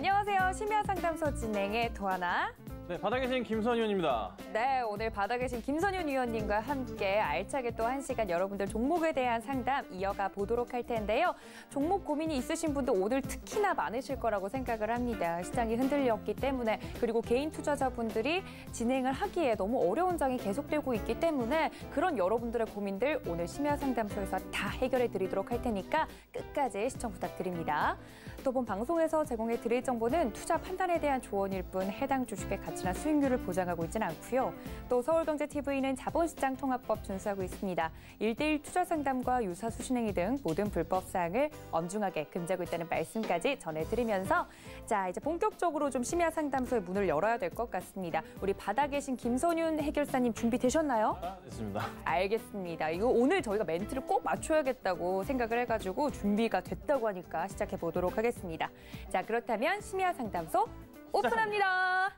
안녕하세요. 심야 상담소 진행의 도하나. 네, 바닥에 계신 김선윤입니다. 네, 오늘 바닥 계신 김선윤 원님과 함께 알차게 또 한 시간 여러분들 종목에 대한 상담 이어가 보도록 할 텐데요. 종목 고민이 있으신 분도 오늘 특히나 많으실 거라고 생각을 합니다. 시장이 흔들렸기 때문에 그리고 개인 투자자분들이 진행을 하기에 너무 어려운 장이 계속되고 있기 때문에 그런 여러분들의 고민들 오늘 심야 상담소에서 다 해결해 드리도록 할 테니까 끝까지 시청 부탁드립니다. 또본 방송에서 제공해 드릴 정보는 투자 판단에 대한 조언일 뿐 해당 주식의 가치나 수익률을 보장하고 있지는 않고요. 또 서울경제TV는 자본시장 통합법 준수하고 있습니다. 일대일 투자 상담과 유사 수신행위 등 모든 불법 사항을 엄중하게 금지하고 있다는 말씀까지 전해드리면서 자 이제 본격적으로 좀 심야 상담소의 문을 열어야 될 것 같습니다. 우리 바다 계신 김선윤 해결사님 준비되셨나요? 아, 됐습니다. 알겠습니다. 이거 오늘 저희가 멘트를 꼭 맞춰야겠다고 생각을 해가지고 준비가 됐다고 하니까 시작해 보도록 하겠습니다. 보겠습니다. 자, 그렇다면 심야 상담소 오픈합니다.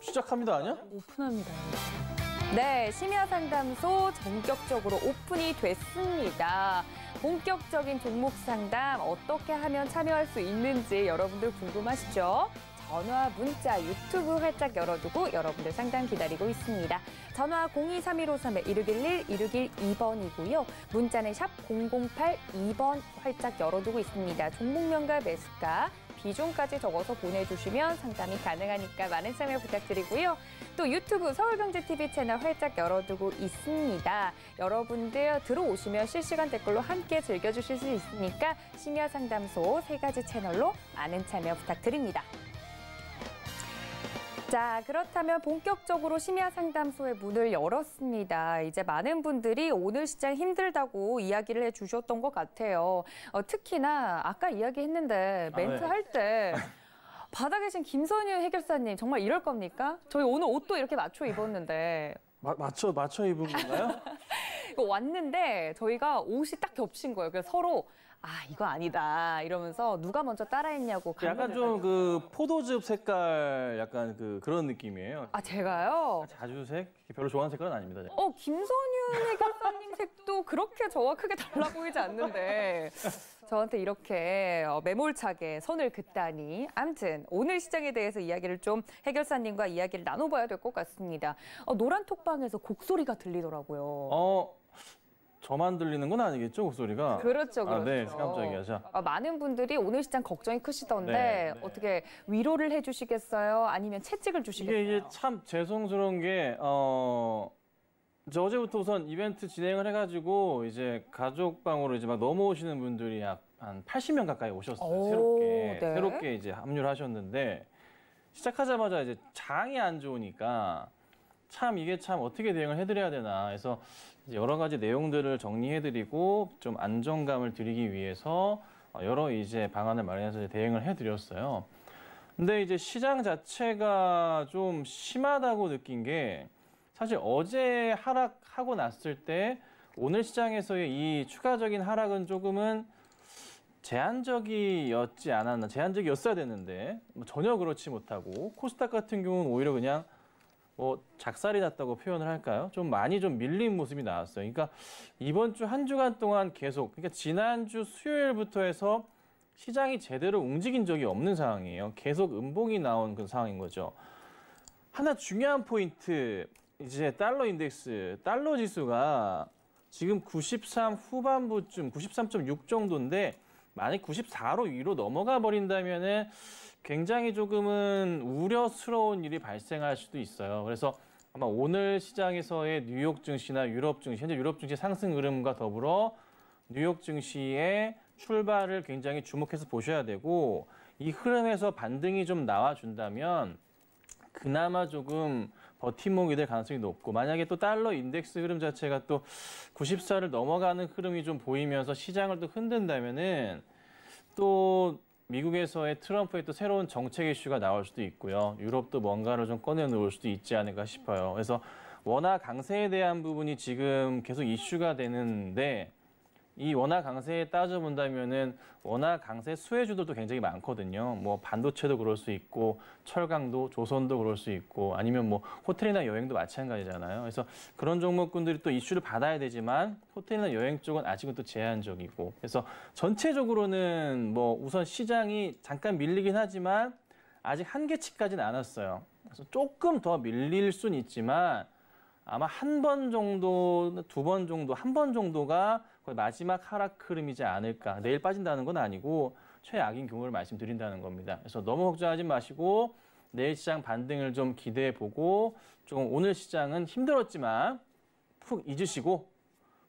시작합니다, 아니야? 오픈합니다. 네, 심야 상담소 전격적으로 오픈이 됐습니다. 본격적인 종목 상담 어떻게 하면 참여할 수 있는지 여러분들 궁금하시죠? 전화, 문자, 유튜브 활짝 열어두고 여러분들 상담 기다리고 있습니다. 전화 023153에 이르길 1, 이르길 2번이고요. 문자는 샵008 2번 활짝 열어두고 있습니다. 종목명과 매수가, 비중까지 적어서 보내주시면 상담이 가능하니까 많은 참여 부탁드리고요. 또 유튜브 서울경제TV 채널 활짝 열어두고 있습니다. 여러분들 들어오시면 실시간 댓글로 함께 즐겨주실 수 있으니까 심야상담소 세 가지 채널로 많은 참여 부탁드립니다. 자, 그렇다면 본격적으로 심야 상담소의 문을 열었습니다. 이제 많은 분들이 오늘 시장 힘들다고 이야기를 해 주셨던 것 같아요. 어, 특히나 아까 이야기했는데 멘트 아, 네. 할때 바닥 계신 김선유 해결사님 정말 이럴 겁니까? 저희 오늘 옷도 이렇게 맞춰 입었는데 마, 맞춰 맞춰 입은 건가요? 이거 왔는데 저희가 옷이 딱 겹친 거예요. 그래서 서로 아 이거 아니다 이러면서 누가 먼저 따라했냐고 약간 좀 그 포도즙 색깔 약간 그 그런 느낌이에요. 아 제가요? 아, 자주색 별로 좋아하는 색깔은 아닙니다. 제가. 어 김선윤의 교사님 색도 그렇게 저와 크게 달라 보이지 않는데 저한테 이렇게 어, 매몰차게 선을 긋다니 암튼 오늘 시장에 대해서 이야기를 좀 해결사님과 이야기를 나눠봐야 될 것 같습니다. 어, 노란 톡방에서 곡소리가 들리더라고요. 어 저만 들리는 건 아니겠죠, 그 소리가? 그렇죠, 그렇죠. 아, 네, 그렇죠. 깜짝이야. 자. 아, 많은 분들이 오늘 시장 걱정이 크시던데 네, 네. 어떻게 위로를 해주시겠어요? 아니면 채찍을 주시겠어요? 이게, 이게 참 죄송스러운 게 어. 저 어제부터 우선 이벤트 진행을 해가지고 이제 가족방으로 이제 막 넘어오시는 분들이 약 한 80명 가까이 오셨어요. 오, 새롭게 네. 새롭게 이제 합류를 하셨는데 시작하자마자 이제 장이 안 좋으니까 참 이게 참 어떻게 대응을 해드려야 되나 해서 여러 가지 내용들을 정리해드리고 좀 안정감을 드리기 위해서 어, 여러 이제 방안을 마련해서 대응을 해드렸어요. 근데 이제 시장 자체가 좀 심하다고 느낀 게 사실 어제 하락하고 났을 때 오늘 시장에서의 이 추가적인 하락은 조금은 제한적이었지 않았나 제한적이었어야 되는데 뭐 전혀 그렇지 못하고 코스닥 같은 경우는 오히려 그냥 뭐 작살이 났다고 표현을 할까요? 좀 많이 좀 밀린 모습이 나왔어요. 그러니까 이번 주 한 주간 동안 계속 그러니까 지난주 수요일부터 해서 시장이 제대로 움직인 적이 없는 상황이에요. 계속 음봉이 나온 그 상황인 거죠. 하나 중요한 포인트 이제 달러 인덱스, 달러 지수가 지금 93 후반부쯤 93.6 정도인데 만약 94로 위로 넘어가 버린다면은 굉장히 조금은 우려스러운 일이 발생할 수도 있어요. 그래서 아마 오늘 시장에서의 뉴욕 증시나 유럽 증시, 현재 유럽 증시 상승 흐름과 더불어 뉴욕 증시의 출발을 굉장히 주목해서 보셔야 되고 이 흐름에서 반등이 좀 나와준다면 그나마 조금 버팀목이 될 가능성이 높고 만약에 또 달러 인덱스 흐름 자체가 또 94를 넘어가는 흐름이 좀 보이면서 시장을 또 흔든다면은 또 미국에서의 트럼프의 또 새로운 정책 이슈가 나올 수도 있고요. 유럽도 뭔가를 좀 꺼내놓을 수도 있지 않을까 싶어요. 그래서 원화 강세에 대한 부분이 지금 계속 이슈가 되는데 이 원화 강세에 따져본다면은 원화 강세 수혜주들도 굉장히 많거든요. 뭐 반도체도 그럴 수 있고 철강도 조선도 그럴 수 있고 아니면 뭐 호텔이나 여행도 마찬가지잖아요. 그래서 그런 종목군들이 또 이슈를 받아야 되지만 호텔이나 여행 쪽은 아직은 또 제한적이고 그래서 전체적으로는 뭐 우선 시장이 잠깐 밀리긴 하지만 아직 한계치까지는 안 왔어요. 그래서 조금 더 밀릴 순 있지만 아마 한 번 정도, 두 번 정도, 한 번 정도가 마지막 하락 흐름이지 않을까. 내일 빠진다는 건 아니고 최악인 경우를 말씀드린다는 겁니다. 그래서 너무 걱정하지 마시고 내일 시장 반등을 좀 기대해 보고 조금 오늘 시장은 힘들었지만 푹 잊으시고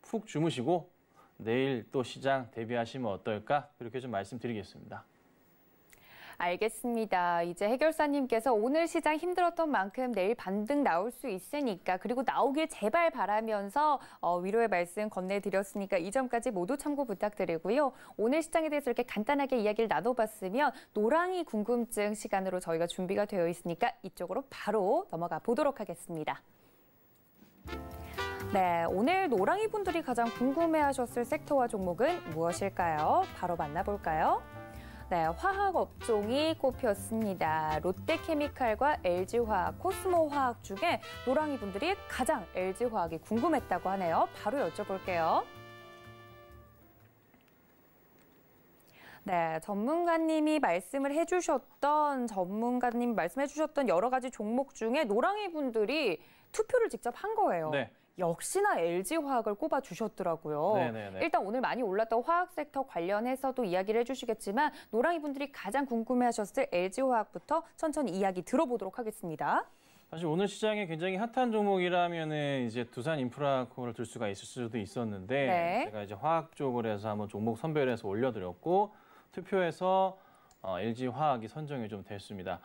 푹 주무시고 내일 또 시장 대비하시면 어떨까 이렇게 좀 말씀드리겠습니다. 알겠습니다. 이제 해결사님께서 오늘 시장 힘들었던 만큼 내일 반등 나올 수 있으니까 그리고 나오길 제발 바라면서 어, 위로의 말씀 건네드렸으니까 이 점까지 모두 참고 부탁드리고요. 오늘 시장에 대해서 이렇게 간단하게 이야기를 나눠봤으면 노랑이 궁금증 시간으로 저희가 준비가 되어 있으니까 이쪽으로 바로 넘어가 보도록 하겠습니다. 네, 오늘 노랑이 분들이 가장 궁금해하셨을 섹터와 종목은 무엇일까요? 바로 만나볼까요? 네, 화학 업종이 꼽혔습니다. 롯데케미칼과 LG화학, 코스모화학 중에 노랑이 분들이 가장 LG화학이 궁금했다고 하네요. 바로 여쭤볼게요. 네, 전문가님이 말씀을 해주셨던 전문가님 말씀해주셨던 여러 가지 종목 중에 노랑이 분들이 투표를 직접 한 거예요. 네. 역시나 LG화학을 꼽아주셨더라고요. 일단 오늘 많이 올랐던 화학 섹터 관련해서도 이야기를 해주시겠지만 노랑이 분들이 가장 궁금해하셨을 LG화학부터 천천히 이야기 들어보도록 하겠습니다. 사실 오늘 시장에 굉장히 핫한 종목이라면은 이제 두산 인프라코를 들 수가 있을 수도 있었는데 네. 제가 이제 화학 쪽으 해서 한번 종목 선별해서 올려드렸고 투표에서 어, LG 화학이 선정이 좀 됐습니다.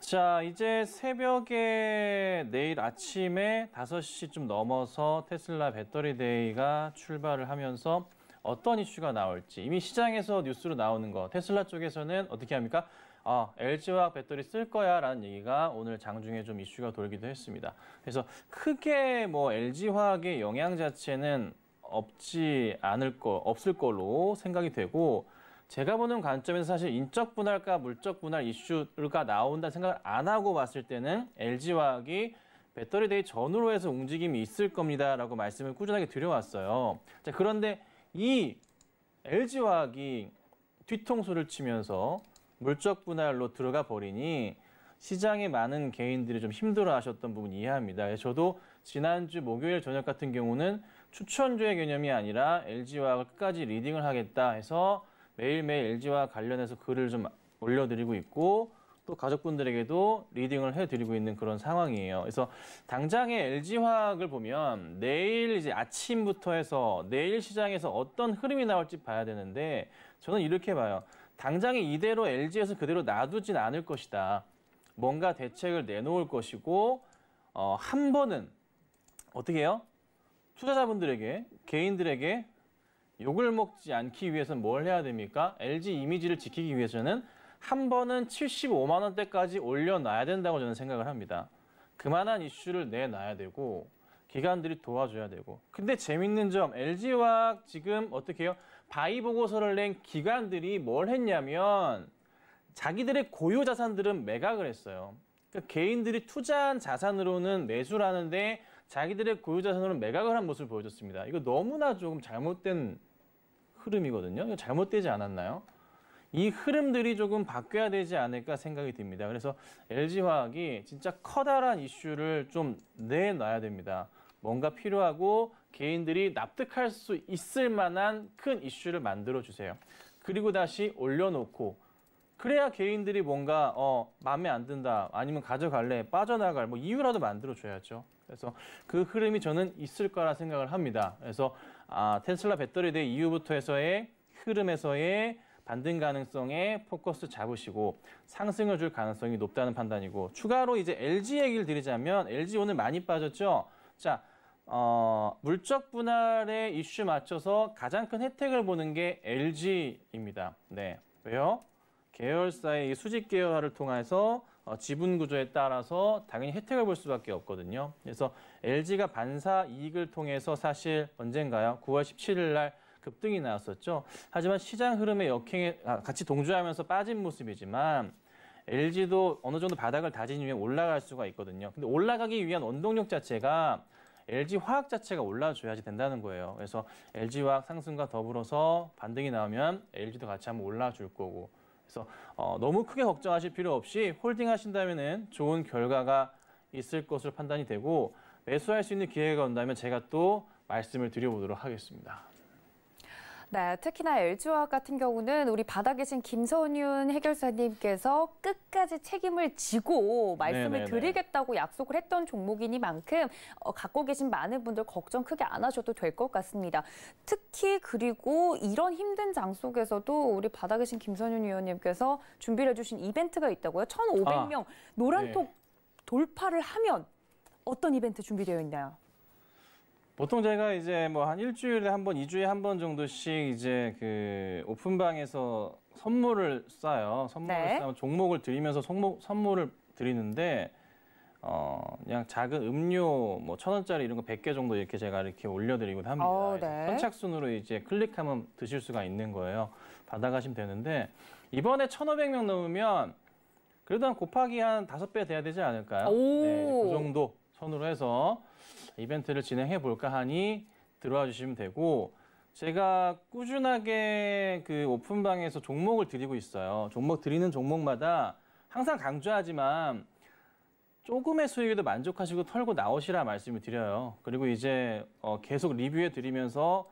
자, 이제 새벽에 내일 아침에 5시 좀 넘어서 테슬라 배터리 데이가 출발을 하면서 어떤 이슈가 나올지 이미 시장에서 뉴스로 나오는 거 테슬라 쪽에서는 어떻게 합니까? 아, LG화학 배터리 쓸 거야 라는 얘기가 오늘 장중에 좀 이슈가 돌기도 했습니다. 그래서 크게 뭐 LG화학의 영향 자체는 없지 않을 거 없을 걸로 생각이 되고 제가 보는 관점에서 사실 인적 분할과 물적 분할 이슈가 나온다 생각을 안 하고 봤을 때는 LG화학이 배터리 데이 전후로 해서 움직임이 있을 겁니다라고 말씀을 꾸준하게 드려왔어요. 자, 그런데 이 LG화학이 뒤통수를 치면서 물적 분할로 들어가 버리니 시장에 많은 개인들이 좀 힘들어하셨던 부분 이해합니다. 저도 지난주 목요일 저녁 같은 경우는 추천주의 개념이 아니라 LG화학을 끝까지 리딩을 하겠다 해서 매일매일 LG와 관련해서 글을 좀 올려드리고 있고 또 가족분들에게도 리딩을 해드리고 있는 그런 상황이에요. 그래서 당장의 LG화학을 보면 내일 이제 아침부터 해서 내일 시장에서 어떤 흐름이 나올지 봐야 되는데 저는 이렇게 봐요. 당장에 이대로 LG에서 그대로 놔두진 않을 것이다. 뭔가 대책을 내놓을 것이고 어, 한 번은 어떻게 해요? 투자자분들에게 개인들에게 욕을 먹지 않기 위해서는 뭘 해야 됩니까? LG 이미지를 지키기 위해서는 한 번은 75만 원대까지 올려놔야 된다고 저는 생각을 합니다. 그만한 이슈를 내놔야 되고 기관들이 도와줘야 되고 근데 재밌는 점 LG와 지금 어떻게 해요? 바이 보고서를 낸 기관들이 뭘 했냐면 자기들의 고유 자산들은 매각을 했어요. 그러니까 개인들이 투자한 자산으로는 매수를 하는데 자기들의 고유 자산으로는 매각을 한 모습을 보여줬습니다. 이거 너무나 조금 잘못된 흐름이거든요. 이거 잘못되지 않았나요? 이 흐름들이 조금 바뀌어야 되지 않을까 생각이 듭니다. 그래서 LG화학이 진짜 커다란 이슈를 좀 내놔야 됩니다. 뭔가 필요하고 개인들이 납득할 수 있을 만한 큰 이슈를 만들어주세요. 그리고 다시 올려놓고 그래야 개인들이 뭔가 어 마음에 안 든다 아니면 가져갈래 빠져나갈 뭐 이유라도 만들어줘야죠. 그래서 그 흐름이 저는 있을 거라 생각을 합니다. 그래서 아, 테슬라 배터리에 대해 이후부터 해서의 흐름에서의 반등 가능성에 포커스 잡으시고 상승을 줄 가능성이 높다는 판단이고 추가로 이제 LG 얘기를 드리자면 LG 오늘 많이 빠졌죠. 자, 어, 물적 분할의 이슈 맞춰서 가장 큰 혜택을 보는 게 LG입니다. 네. 왜요? 계열사의 수직 계열화를 통해서 어, 지분 구조에 따라서 당연히 혜택을 볼 수밖에 없거든요. 그래서 LG가 반사 이익을 통해서 사실 언젠가요? 9월 17일 날 급등이 나왔었죠. 하지만 시장 흐름에 역행에 아, 같이 동조하면서 빠진 모습이지만 LG도 어느 정도 바닥을 다진 이 후에 올라갈 수가 있거든요. 근데 올라가기 위한 원동력 자체가 LG 화학 자체가 올라줘야지 된다는 거예요. 그래서 LG 화학 상승과 더불어서 반등이 나오면 LG도 같이 한번 올라줄 거고 그래서 어, 너무 크게 걱정하실 필요 없이 홀딩 하신다면 좋은 결과가 있을 것으로 판단이 되고 매수할 수 있는 기회가 온다면 제가 또 말씀을 드려보도록 하겠습니다. 네, 특히나 l g 화 같은 경우는 우리 바다 계신 김선윤 해결사님께서 끝까지 책임을 지고 말씀을 네네네. 드리겠다고 약속을 했던 종목이니만큼 어, 갖고 계신 많은 분들 걱정 크게 안 하셔도 될 것 같습니다. 특히 그리고 이런 힘든 장 속에서도 우리 바다 계신 김선윤 위원님께서 준비를 해주신 이벤트가 있다고요. 1,500명 아, 노란톡 네. 돌파를 하면 어떤 이벤트 준비되어 있나요? 보통 제가 이제 뭐 한 일주일에 한 번, 이주에 한 번 정도씩 이제 그 오픈방에서 선물을 싸요. 선물을 네. 싸면 종목을 드리면서 선목, 선물을 드리는데 어 그냥 작은 음료 뭐 천 원짜리 이런 거 백 개 정도 이렇게 제가 이렇게 올려드리곤 합니다. 어, 네. 선착순으로 이제 클릭하면 드실 수가 있는 거예요. 받아가시면 되는데 이번에 천 오백 명 넘으면 그래도 한 곱하기 한 다섯 배 돼야 되지 않을까요? 오. 네, 그 정도 손으로 해서 이벤트를 진행해 볼까 하니 들어와 주시면 되고 제가 꾸준하게 그 오픈방에서 종목을 드리고 있어요. 종목 드리는 종목마다 항상 강조하지만 조금의 수익에도 만족하시고 털고 나오시라 말씀을 드려요. 그리고 이제 어 계속 리뷰해 드리면서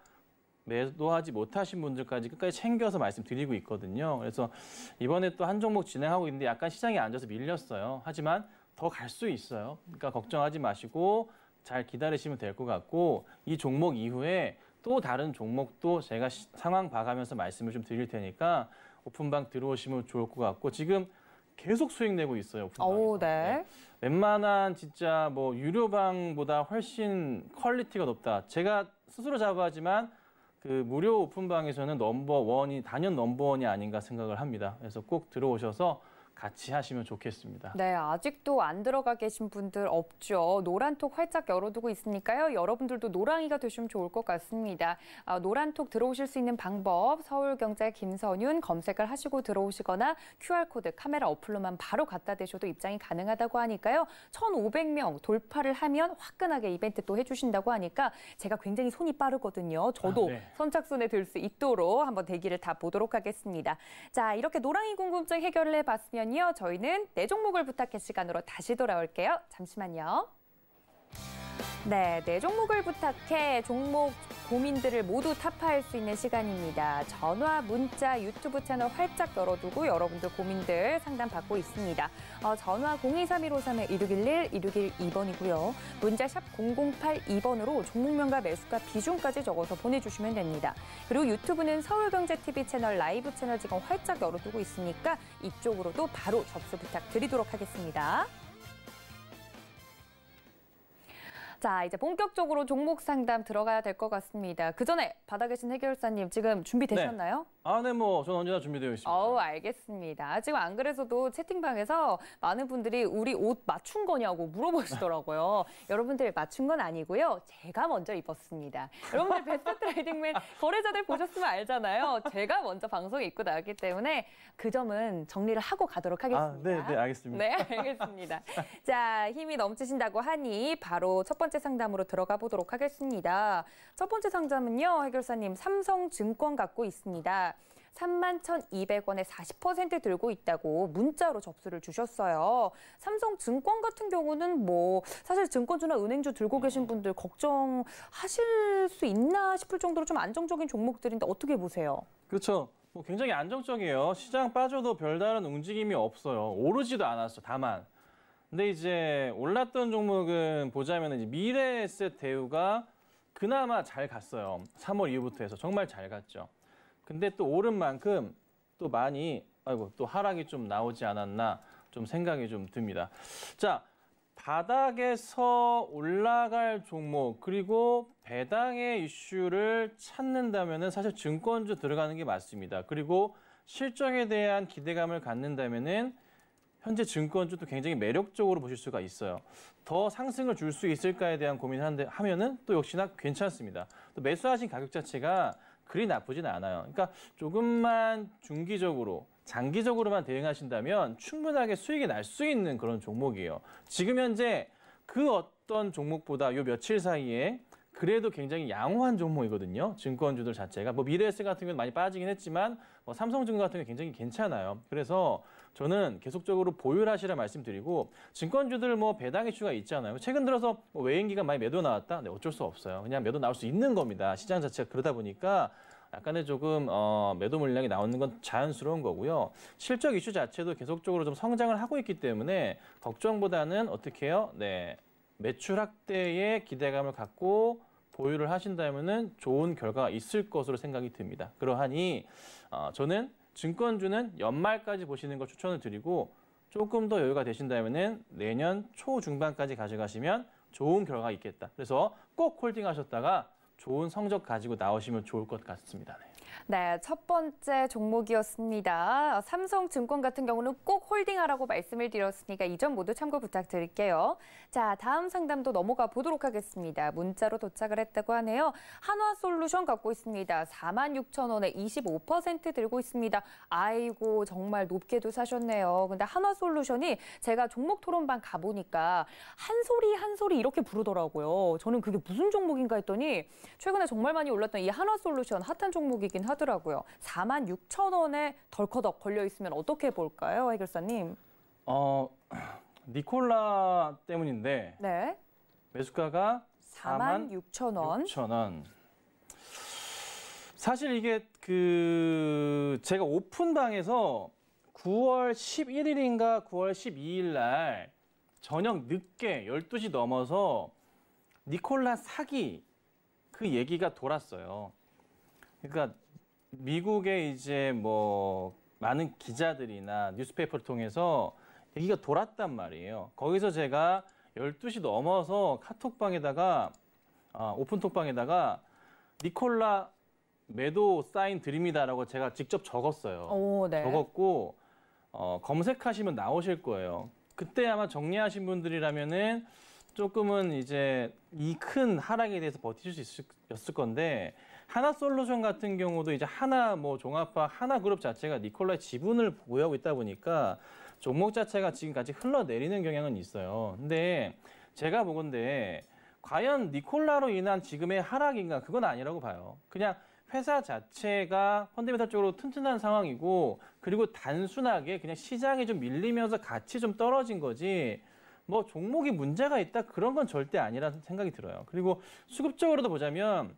매도하지 못하신 분들까지 끝까지 챙겨서 말씀드리고 있거든요. 그래서 이번에 또 한 종목 진행하고 있는데 약간 시장이 앉아서 밀렸어요. 하지만 더갈수 있어요. 그러니까 걱정하지 마시고 잘 기다리시면 될 것 같고 이 종목 이후에 또 다른 종목도 제가 시, 상황 봐가면서 말씀을 좀 드릴 테니까 오픈방 들어오시면 좋을 것 같고 지금 계속 수익 내고 있어요. 오픈방 네. 네. 웬만한 진짜 뭐 유료방보다 훨씬 퀄리티가 높다. 제가 스스로 자부하지만 그 무료 오픈방에서는 넘버 원이 단연 넘버 원이 아닌가 생각을 합니다. 그래서 꼭 들어오셔서 같이 하시면 좋겠습니다. 네, 아직도 안 들어가 계신 분들 없죠. 노란톡 활짝 열어두고 있으니까요. 여러분들도 노랑이가 되시면 좋을 것 같습니다. 아, 노란톡 들어오실 수 있는 방법, 서울경제 김선윤 검색을 하시고 들어오시거나 QR코드 카메라 어플로만 바로 갖다 대셔도 입장이 가능하다고 하니까요. 1,500명 돌파를 하면 화끈하게 이벤트 또 해주신다고 하니까 제가 굉장히 손이 빠르거든요. 저도 아, 네. 선착순에 들 수 있도록 한번 대기를 다 보도록 하겠습니다. 자, 이렇게 노랑이 궁금증 해결을 해봤으면 그러면요, 저희는 내 네 종목을 부탁해 시간으로 다시 돌아올게요. 잠시만요. 네, 네 종목을 부탁해 종목 고민들을 모두 타파할 수 있는 시간입니다. 전화, 문자, 유튜브 채널 활짝 열어두고 여러분들 고민들 상담받고 있습니다. 어, 전화 0 2 3 1 5 3 1 6 1 1 1612번이고요. 문자 샵 0082번으로 종목명과 매수가 비중까지 적어서 보내주시면 됩니다. 그리고 유튜브는 서울경제TV 채널 라이브 채널 지금 활짝 열어두고 있으니까 이쪽으로도 바로 접수 부탁드리도록 하겠습니다. 자, 이제 본격적으로 종목 상담 들어가야 될 것 같습니다. 그 전에 바닥에 계신 해결사님 지금 준비되셨나요? 네. 아, 네, 뭐, 저는 언제나 준비되어 있습니다. 어 알겠습니다. 지금 안 그래서도 채팅방에서 많은 분들이 우리 옷 맞춘 거냐고 물어보시더라고요. 여러분들 맞춘 건 아니고요. 제가 먼저 입었습니다. 여러분들 베스트 트이딩맨 거래자들 보셨으면 알잖아요. 제가 먼저 방송에 입고 나왔기 때문에 그 점은 정리를 하고 가도록 아, 하겠습니다. 아, 네, 네, 알겠습니다. 네, 알겠습니다. 자, 힘이 넘치신다고 하니 바로 첫 번째 상담으로 들어가 보도록 하겠습니다. 첫 번째 상담은요, 해결사님, 삼성증권 갖고 있습니다. 3만 1,200원에 40% 들고 있다고 문자로 접수를 주셨어요. 삼성증권 같은 경우는 뭐 사실 증권주나 은행주 들고 계신 음. 분들 걱정하실 수 있나 싶을 정도로 좀 안정적인 종목들인데 어떻게 보세요? 그렇죠. 뭐 굉장히 안정적이에요. 시장 빠져도 별다른 움직임이 없어요. 오르지도 않았어. 다만. 근데 이제 올랐던 종목은 보자면 이제 미래에셋 대우가 그나마 잘 갔어요. 3월 이후부터 해서 정말 잘 갔죠. 근데 또 오른 만큼 또 많이 아이고 또 하락이 좀 나오지 않았나 좀 생각이 좀 듭니다. 자 바닥에서 올라갈 종목 그리고 배당의 이슈를 찾는다면은 사실 증권주 들어가는 게 맞습니다. 그리고 실적에 대한 기대감을 갖는다면은 현재 증권주도 굉장히 매력적으로 보실 수가 있어요. 더 상승을 줄 수 있을까에 대한 고민을 하는데 하면은 또 역시나 괜찮습니다. 또 매수하신 가격 자체가 그리 나쁘진 않아요. 그러니까 조금만 중기적으로 장기적으로만 대응하신다면 충분하게 수익이 날 수 있는 그런 종목이에요. 지금 현재 그 어떤 종목보다 요 며칠 사이에 그래도 굉장히 양호한 종목이거든요. 증권주들 자체가. 뭐 미래에셋 같은 경우는 많이 빠지긴 했지만 뭐 삼성증권 같은 경우 굉장히 괜찮아요. 그래서 저는 계속적으로 보유하시라 말씀드리고 증권주들 뭐 배당 이슈가 있잖아요. 최근 들어서 뭐 외인기가 많이 매도 나왔다? 네, 어쩔 수 없어요. 그냥 매도 나올 수 있는 겁니다. 시장 자체가 그러다 보니까 약간의 조금 어, 매도 물량이 나오는 건 자연스러운 거고요. 실적 이슈 자체도 계속적으로 좀 성장을 하고 있기 때문에 걱정보다는 어떻게 해요? 네. 매출 확대에 기대감을 갖고 보유를 하신다면 좋은 결과가 있을 것으로 생각이 듭니다. 그러하니 어, 저는 증권주는 연말까지 보시는 걸 추천을 드리고 조금 더 여유가 되신다면 내년 초중반까지 가져가시면 좋은 결과가 있겠다. 그래서 꼭 홀딩하셨다가 좋은 성적 가지고 나오시면 좋을 것 같습니다. 네. 네, 첫 번째 종목이었습니다. 어, 삼성증권 같은 경우는 꼭 홀딩하라고 말씀을 드렸으니까 이 점 모두 참고 부탁드릴게요. 자, 다음 상담도 넘어가 보도록 하겠습니다. 문자로 도착을 했다고 하네요. 한화솔루션 갖고 있습니다. 4 6 0 0 0 원에 25% 들고 있습니다. 아이고, 정말 높게도 사셨네요. 근데 한화솔루션이 제가 종목 토론방 가보니까 한 소리 한 소리 이렇게 부르더라고요. 저는 그게 무슨 종목인가 했더니 최근에 정말 많이 올랐던 이 한화솔루션 핫한 종목이긴 있긴 하더라고요. 4만 6천 원에 덜커덕 걸려 있으면 어떻게 볼까요, 해결사님? 어, 니콜라 때문인데 네. 매수가가 4만 6천 원. 6천 원. 사실 이게 그 제가 오픈방에서 9월 11일인가 9월 12일 날 저녁 늦게 12시 넘어서 니콜라 사기 그 얘기가 돌았어요. 그러니까 미국의 이제 뭐 많은 기자들이나 뉴스페이퍼를 통해서 얘기가 돌았단 말이에요. 거기서 제가 12시 넘어서 카톡방에다가 아, 오픈톡방에다가 니콜라 매도 사인 드립니다라고 제가 직접 적었어요. 오, 네. 적었고 어, 검색하시면 나오실 거예요. 그때 아마 정리하신 분들이라면은 조금은 이제 이 큰 하락에 대해서 버티실 수 있었을 건데 하나솔루션 같은 경우도 이제 하나 뭐 종합화 하나 그룹 자체가 니콜라의 지분을 보유하고 있다 보니까 종목 자체가 지금까지 흘러내리는 경향은 있어요. 근데 제가 보건데 과연 니콜라로 인한 지금의 하락인가 그건 아니라고 봐요. 그냥 회사 자체가 펀드멘탈적으로 튼튼한 상황이고 그리고 단순하게 그냥 시장이 좀 밀리면서 같이 좀 떨어진 거지 뭐 종목이 문제가 있다 그런 건 절대 아니라는 생각이 들어요. 그리고 수급적으로도 보자면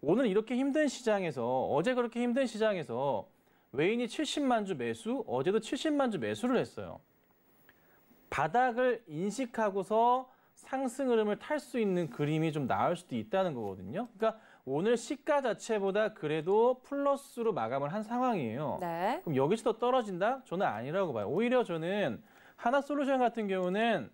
오늘 이렇게 힘든 시장에서 어제 그렇게 힘든 시장에서 외인이 70만 주 매수, 어제도 70만 주 매수를 했어요. 바닥을 인식하고서 상승 흐름을 탈 수 있는 그림이 좀나을 수도 있다는 거거든요. 그러니까 오늘 시가 자체보다 그래도 플러스로 마감을 한 상황이에요. 네. 그럼 여기서 더 떨어진다? 저는 아니라고 봐요. 오히려 저는 하나솔루션 같은 경우는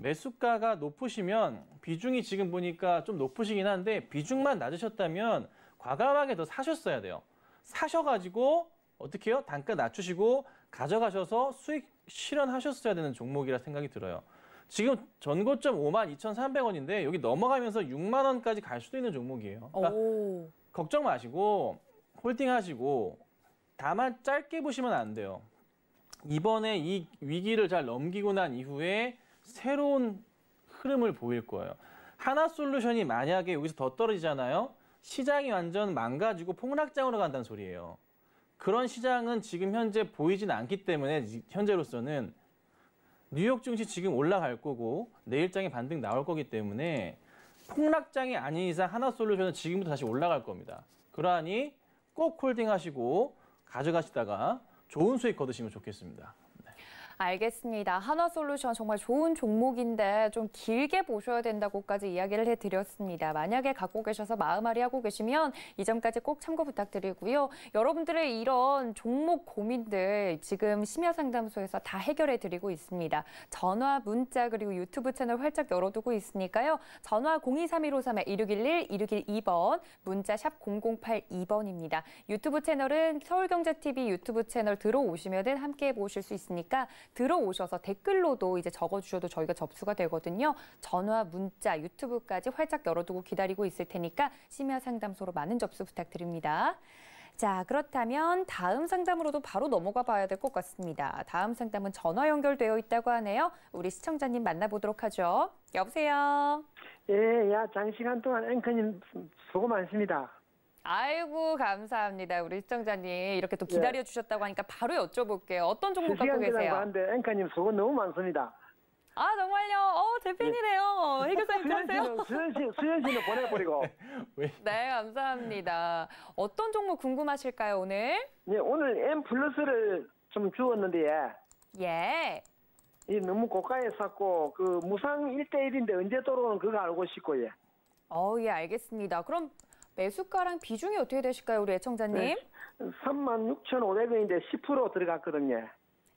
매수가가 높으시면 비중이 지금 보니까 좀 높으시긴 한데 비중만 낮으셨다면 과감하게 더 사셨어야 돼요. 사셔가지고 어떻게 해요? 단가 낮추시고 가져가셔서 수익 실현하셨어야 되는 종목이라 생각이 들어요. 지금 전고점 5만 2,300원인데 여기 넘어가면서 6만 원까지 갈 수도 있는 종목이에요. 그러니까 걱정 마시고 홀딩하시고 다만 짧게 보시면 안 돼요. 이번에 이 위기를 잘 넘기고 난 이후에 새로운 흐름을 보일 거예요. 하나 솔루션이 만약에 여기서 더 떨어지잖아요. 시장이 완전 망가지고 폭락장으로 간다는 소리예요. 그런 시장은 지금 현재 보이진 않기 때문에 현재로서는 뉴욕 증시 지금 올라갈 거고 내일장에 반등 나올 거기 때문에 폭락장이 아닌 이상 하나 솔루션은 지금부터 다시 올라갈 겁니다. 그러하니 꼭 홀딩하시고 가져가시다가 좋은 수익 거두시면 좋겠습니다. 알겠습니다. 하나솔루션 정말 좋은 종목인데 좀 길게 보셔야 된다고까지 이야기를 해드렸습니다. 만약에 갖고 계셔서 마음앓이 하고 계시면 이점까지 꼭 참고 부탁드리고요. 여러분들의 이런 종목 고민들 지금 심야 상담소에서 다 해결해드리고 있습니다. 전화, 문자 그리고 유튜브 채널 활짝 열어두고 있으니까요. 전화 023153-1611-1612번, 문자 샵 0082번입니다. 유튜브 채널은 서울경제TV 유튜브 채널 들어오시면 함께 보실 수 있으니까 들어오셔서 댓글로도 이제 적어주셔도 저희가 접수가 되거든요. 전화, 문자, 유튜브까지 활짝 열어두고 기다리고 있을 테니까 심야 상담소로 많은 접수 부탁드립니다. 자, 그렇다면 다음 상담으로도 바로 넘어가 봐야 될 것 같습니다. 다음 상담은 전화 연결되어 있다고 하네요. 우리 시청자님 만나보도록 하죠. 여보세요. 예, 야, 장시간 동안 앵커님 수고 많습니다. 아이고 감사합니다. 우리 시청자님 이렇게 또 예. 기다려 주셨다고 하니까 바로 여쭤볼게요. 어떤 종목 갖고 계세요? 한데 앵커님 수고 너무 많습니다. 아 정말요? 어 대팬이래요. 해교사님 들으세요? 수현 씨, 는 보내버리고. 네 감사합니다. 어떤 종목 궁금하실까요 오늘? 네 오늘 M 플러스를 좀 주었는데. 예. 예. 이 너무 고가에 샀고 그 무상 일대일인데 언제 돌아오는 그거 알고 싶고 예. 어예 알겠습니다. 그럼 네, 숟가락 비중이 어떻게 되실까요, 우리 애청자님? 네, 36,500원인데 10% 들어갔거든요.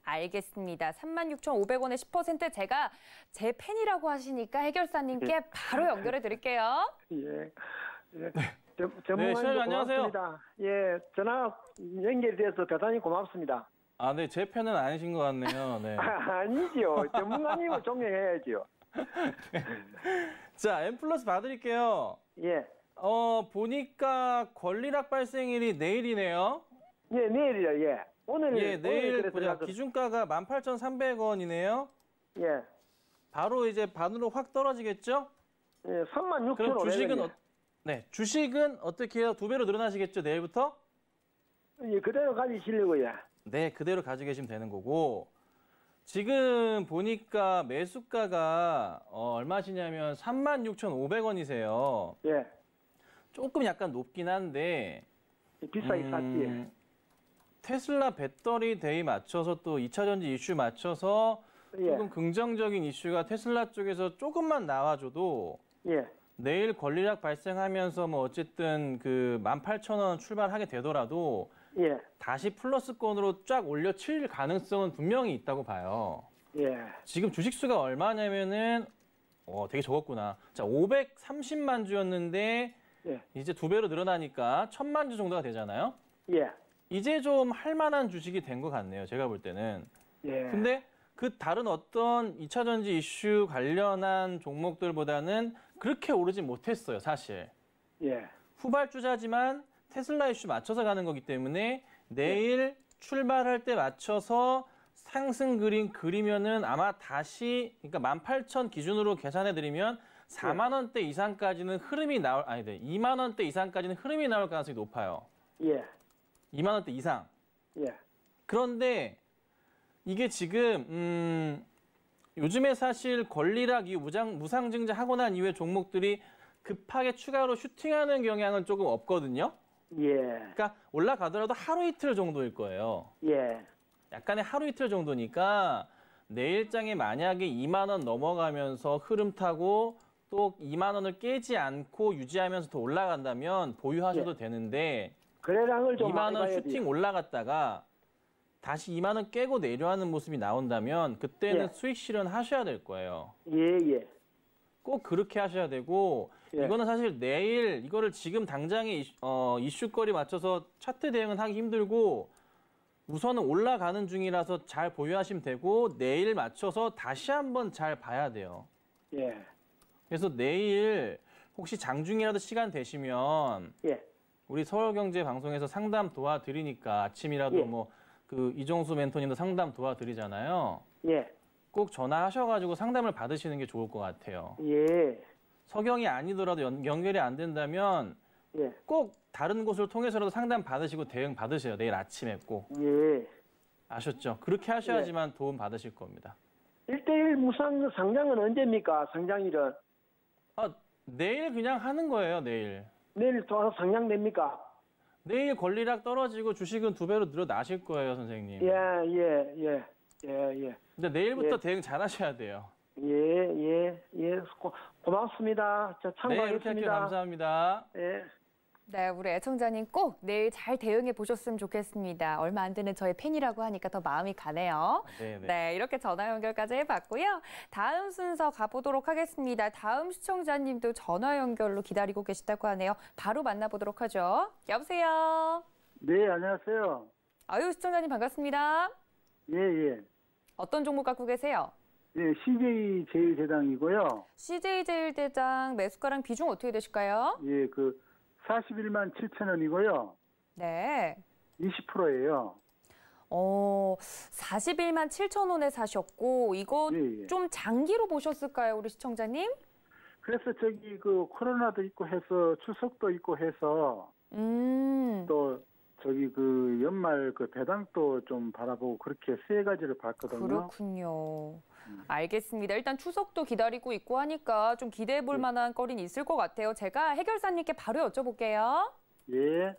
알겠습니다. 36,500원에 10% 제가 제 팬이라고 하시니까 해결사님께 예. 바로 연결해 드릴게요. 예. 예. 네, 네 시청자 안녕하세요. 예, 전화 연결돼서 대단히 고맙습니다. 아, 네, 제 팬은 아니신 것 같네요. 네. 아, 니죠 전문가님을 존경해야죠. 네. 자, M 플러스 봐드릴게요 예. 어, 보니까 권리락 발생일이 내일이네요. 예, 내일이요. 예. 오늘 예, 내일 보자. 그 기준가가 18,300원이네요. 예. 바로 이제 반으로 확 떨어지겠죠? 예, 3 6 0원 주식은 어, 네, 주식은 어떻게 해요? 두 배로 늘어나시겠죠, 내일부터? 예, 그대로 가지시려고요. 네, 그대로 가지고 계시면 되는 거고. 지금 보니까 매수가가 어, 얼마시냐면 36,500원이세요. 예. 조금 약간 높긴 한데 비싸긴 음, 쌌지. 예. 테슬라 배터리 데이 맞춰서 또 2차 전지 이슈 맞춰서 예. 조금 긍정적인 이슈가 테슬라 쪽에서 조금만 나와줘도 예. 내일 권리락 발생하면서 뭐 어쨌든 그 18,000원 출발하게 되더라도 예. 다시 플러스권으로 쫙 올려칠 가능성은 분명히 있다고 봐요. 예. 지금 주식수가 얼마냐면은 어 되게 적었구나. 자 530만 주였는데 예. 이제 두 배로 늘어나니까 천만 주 정도가 되잖아요. 예. 이제 좀 할만한 주식이 된 것 같네요. 제가 볼 때는. 예. 근데 그 다른 어떤 이차 전지 이슈 관련한 종목들보다는 그렇게 오르지 못했어요, 사실. 예. 후발주자지만 테슬라 이슈 맞춰서 가는 거기 때문에 내일 예. 출발할 때 맞춰서 상승 그림 그리면은 아마 다시 그러니까 18,000 기준으로 계산해 드리면 4만 예. 원대 이상까지는 흐름이 나올 아니 네, 2만 원대 이상까지는 흐름이 나올 가능성이 높아요. 예. 2만 원대 이상. 예. 그런데 이게 지금 음 요즘에 사실 권리락 이 무장 무상증자 하고 난 이후에 종목들이 급하게 추가로 슈팅하는 경향은 조금 없거든요. 예. 그러니까 올라가더라도 하루 이틀 정도일 거예요. 예. 약간의 하루 이틀 정도니까 내일장에 만약에 2만 원 넘어가면서 흐름 타고 또 2만 원을 깨지 않고 유지하면서 더 올라간다면 보유하셔도 예. 되는데 거래량을 좀 2만 원 슈팅 올라갔다가 다시 2만 원 깨고 내려가는 모습이 나온다면 그때는 예. 수익 실현하셔야 될 거예요. 예, 예. 꼭 그렇게 하셔야 되고 예. 이거는 사실 내일 이거를 지금 당장에 이슈, 어, 이슈거리 맞춰서 차트 대응은 하기 힘들고 우선은 올라가는 중이라서 잘 보유하시면 되고 내일 맞춰서 다시 한번 잘 봐야 돼요. 예. 그래서 내일 혹시 장중이라도 시간 되시면 예. 우리 서울경제방송에서 상담 도와드리니까 아침이라도 예. 뭐그 이종수 멘토님도 상담 도와드리잖아요. 예. 꼭 전화하셔가지고 상담을 받으시는 게 좋을 것 같아요. 예. 서경이 아니더라도 연, 연결이 안 된다면 예. 꼭 다른 곳을 통해서라도 상담 받으시고 대응 받으세요. 내일 아침에 꼭. 예. 아셨죠? 그렇게 하셔야지만 예. 도움 받으실 겁니다. 일대일 무상 상장은 언제입니까? 상장일은? 아, 내일 그냥 하는 거예요, 내일. 내일 와서 상향됩니까? 내일 권리락 떨어지고 주식은 두 배로 늘어나실 거예요, 선생님. 예, 예, 예, 예, 예. 근데 내일부터 예. 대응 잘 하셔야 돼요. 예, 예, 예. 고, 고맙습니다. 참고하겠습니다. 네, 이렇게 할게요. 감사합니다. 예. 네, 우리 애청자님 꼭 내일 잘 대응해 보셨으면 좋겠습니다. 얼마 안 되는 저의 팬이라고 하니까 더 마음이 가네요. 네네. 네. 네, 이렇게 전화 연결까지 해봤고요. 다음 순서 가보도록 하겠습니다. 다음 시청자님도 전화 연결로 기다리고 계시다고 하네요. 바로 만나보도록 하죠. 여보세요. 네, 안녕하세요. 아유, 시청자님 반갑습니다. 예, 예. 어떤 종목 갖고 계세요? 네, 예, CJ 제일대당이고요. CJ 제일대당 매수가랑 비중 어떻게 되실까요? 예, 그 41만 7천 원이고요. 네. 20%예요. 어, 41만 7천 원에 사셨고 이거 예, 예. 좀 장기로 보셨을까요, 우리 시청자님? 그래서 저기 그 코로나도 있고 해서 추석도 있고 해서 음. 또 저기 그 연말 그 배당도 좀 바라보고 그렇게 세 가지를 봤거든요. 그렇군요. 음. 알겠습니다. 일단 추석도 기다리고 있고 하니까 좀 기대해 볼 네. 만한 거리는 있을 것 같아요. 제가 해결사님께 바로 여쭤볼게요. 예.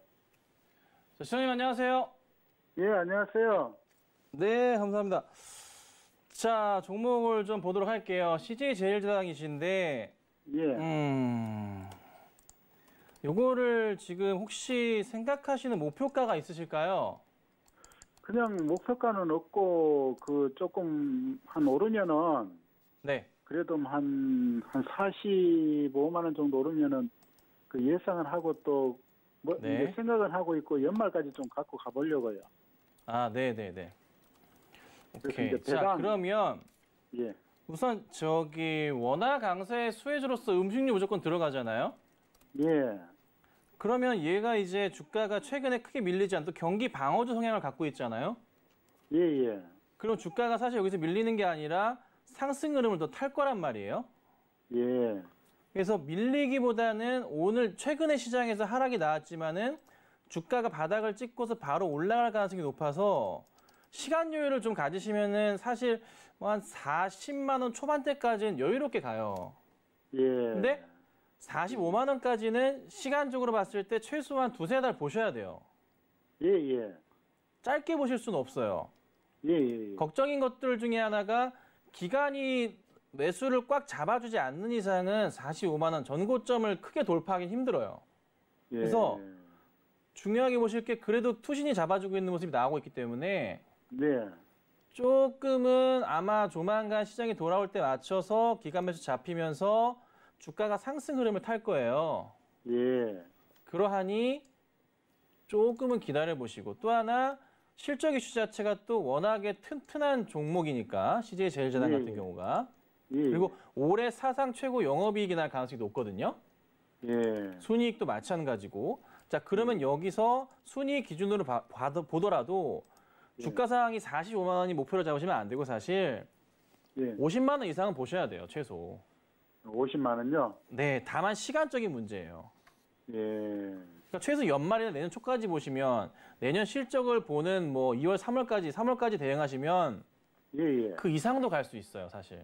자, 시장님 안녕하세요. 예, 안녕하세요. 네, 감사합니다. 자, 종목을 좀 보도록 할게요. CJ 제일제당이신데 예. 음... 요거를 지금 혹시 생각하시는 목표가가 있으실까요? 그냥 목표가는 없고 그 조금 한 오르면은 네. 그래도 한한 한 45만 원 정도 오르면은 그 예상을 하고 또 뭐, 네. 생각을 하고 있고 연말까지 좀 갖고 가보려고요. 아, 네, 네, 네. 오케이. 배당, 자, 그러면 예. 우선 저기 원화 강세 수혜주로서 음식료 무조건 들어가잖아요. 예. 그러면 얘가 이제 주가가 최근에 크게 밀리지 않고 경기 방어주 성향을 갖고 있잖아요. 예, 예. 그럼 주가가 사실 여기서 밀리는 게 아니라 상승 흐름을 더 탈 거란 말이에요. 예. 그래서 밀리기보다는 오늘 최근에 시장에서 하락이 나왔지만은 주가가 바닥을 찍고서 바로 올라갈 가능성이 높아서 시간 여유를 좀 가지시면은 사실 뭐 한 40만 원 초반대까지는 여유롭게 가요. 예. 근데 45만 원까지는 시간적으로 봤을 때 최소한 두세 달 보셔야 돼요. 예, 예. 짧게 보실 수는 없어요. 예, 예, 예. 걱정인 것들 중에 하나가 기간이 매수를 꽉 잡아주지 않는 이상은 45만 원 전고점을 크게 돌파하기 힘들어요. 예. 그래서 중요하게 보실 게 그래도 투신이 잡아주고 있는 모습이 나오고 있기 때문에 네. 조금은 아마 조만간 시장이 돌아올 때 맞춰서 기간 매수 잡히면서 주가가 상승 흐름을 탈 거예요. 예. 그러하니 조금은 기다려 보시고 또 하나 실적 이슈 자체가 또 워낙에 튼튼한 종목이니까 CJ 제일제단 예. 같은 경우가 예. 그리고 올해 사상 최고 영업이익이 날 가능성이 높거든요. 예. 순이익도 마찬가지고 자 그러면 예. 여기서 순이익 기준으로 봐, 봐도 보더라도 예. 주가 상황이 45만 원이 목표로 잡으시면 안 되고 사실 50만 예. 원 이상은 보셔야 돼요 최소. 50만 원요? 네, 다만 시간적인 문제예요. 예. 그러니까 최소 연말이나 내년 초까지 보시면 내년 실적을 보는 뭐 2월, 3월까지, 3월까지 대응하시면 예, 예. 그 이상도 갈 수 있어요, 사실.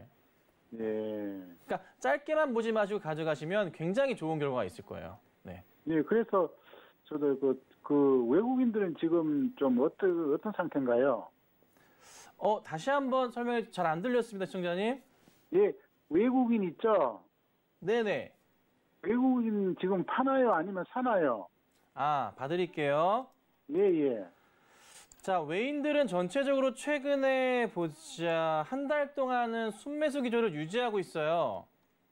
예. 그러니까 짧게만 보지 마시고 가져가시면 굉장히 좋은 결과가 있을 거예요. 네. 예, 그래서 저도 그, 그 외국인들은 지금 좀 어떤 어떤 상태인가요? 어, 다시 한번 설명해 잘안 들렸습니다, 시청자님. 예, 외국인 있죠? 네네. 외국인 지금 파나요? 아니면 사나요? 아, 봐드릴게요. 예, 예. 자, 외인들은 전체적으로 최근에 보자 한 달 동안은 순매수 기조를 유지하고 있어요.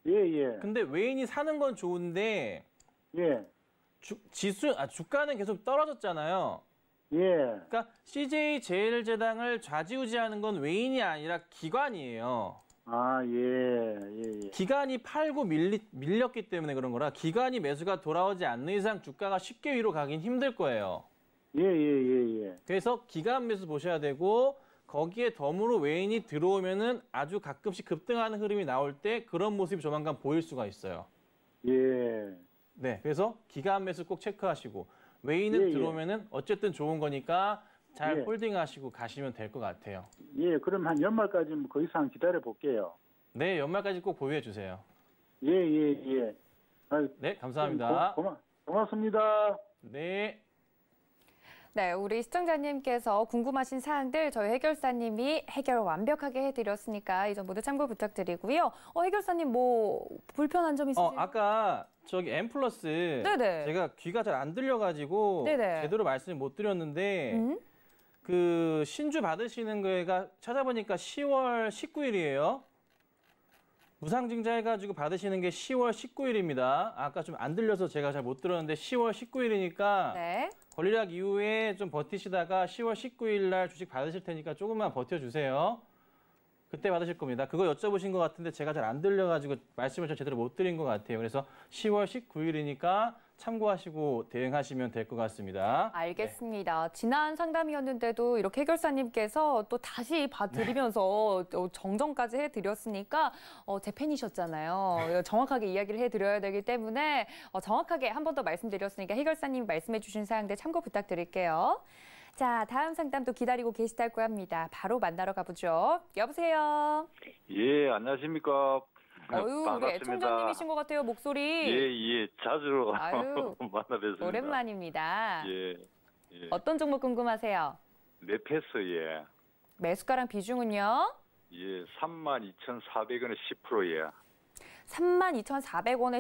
예, 예. 근데 외인이 사는 건 좋은데 예. 주, 지수 아 주가는 계속 떨어졌잖아요. 예. 그러니까 CJ 제일제당을 좌지우지하는 건 외인이 아니라 기관이에요. 아, 예, 예, 예. 기간이 팔고 밀리, 밀렸기 때문에 그런 거라 기간이 매수가 돌아오지 않는 이상 주가가 쉽게 위로 가긴 힘들 거예요. 예, 예, 예, 예. 그래서 기간 매수 보셔야 되고 거기에 덤으로 외인이 들어오면은 아주 가끔씩 급등하는 흐름이 나올 때 그런 모습이 조만간 보일 수가 있어요. 예. 네, 그래서 기간 매수 꼭 체크하시고 외인은 예, 예. 들어오면은 어쨌든 좋은 거니까 잘 예. 홀딩하시고 가시면 될 것 같아요. 예, 그럼 한 연말까지 그 이상 기다려 볼게요. 네, 연말까지 꼭 보유해 주세요. 예, 예, 예. 아, 네, 감사합니다. 고, 고마, 고맙습니다. 네. 네, 우리 시청자님께서 궁금하신 사항들 저희 해결사님이 해결 완벽하게 해드렸으니까 이 점 모두 참고 부탁드리고요. 어, 해결사님 뭐 불편한 점 어, 있으세요? 어, 아까 저기 M 플러스 제가 귀가 잘 안 들려가지고 네네. 제대로 말씀을 못 드렸는데 음? 그 신주 받으시는 거가 찾아보니까 10월 19일이에요. 무상증자 해가지고 받으시는 게 10월 19일입니다. 아까 좀 안 들려서 제가 잘 못 들었는데 10월 19일이니까 네. 권리락 이후에 좀 버티시다가 10월 19일 날 주식 받으실 테니까 조금만 버텨주세요. 그때 받으실 겁니다. 그거 여쭤보신 것 같은데 제가 잘 안 들려가지고 말씀을 좀 제대로 못 드린 것 같아요. 그래서 10월 19일이니까 참고하시고 대응하시면 될 것 같습니다. 알겠습니다. 네. 지난 상담이었는데도 이렇게 해결사님께서 또 다시 봐드리면서 네. 정정까지 해드렸으니까 어, 제 팬이셨잖아요. 네. 정확하게 이야기를 해드려야 되기 때문에 어, 정확하게 한 번 더 말씀드렸으니까 해결사님 말씀해 주신 사항들 참고 부탁드릴게요. 자, 다음 상담도 기다리고 계시다고 합니다. 바로 만나러 가보죠. 여보세요. 예, 안녕하십니까. 아유, 애청자님이신 것 같아요, 목소리. 예, 예, 자주 아유, 만나뵙습니다. 오랜만입니다. 예, 예. 어떤 종목 궁금하세요? 매패스, 예. 매수가랑 비중은요? 예, 32,400원에 10%예. 요 32,400원에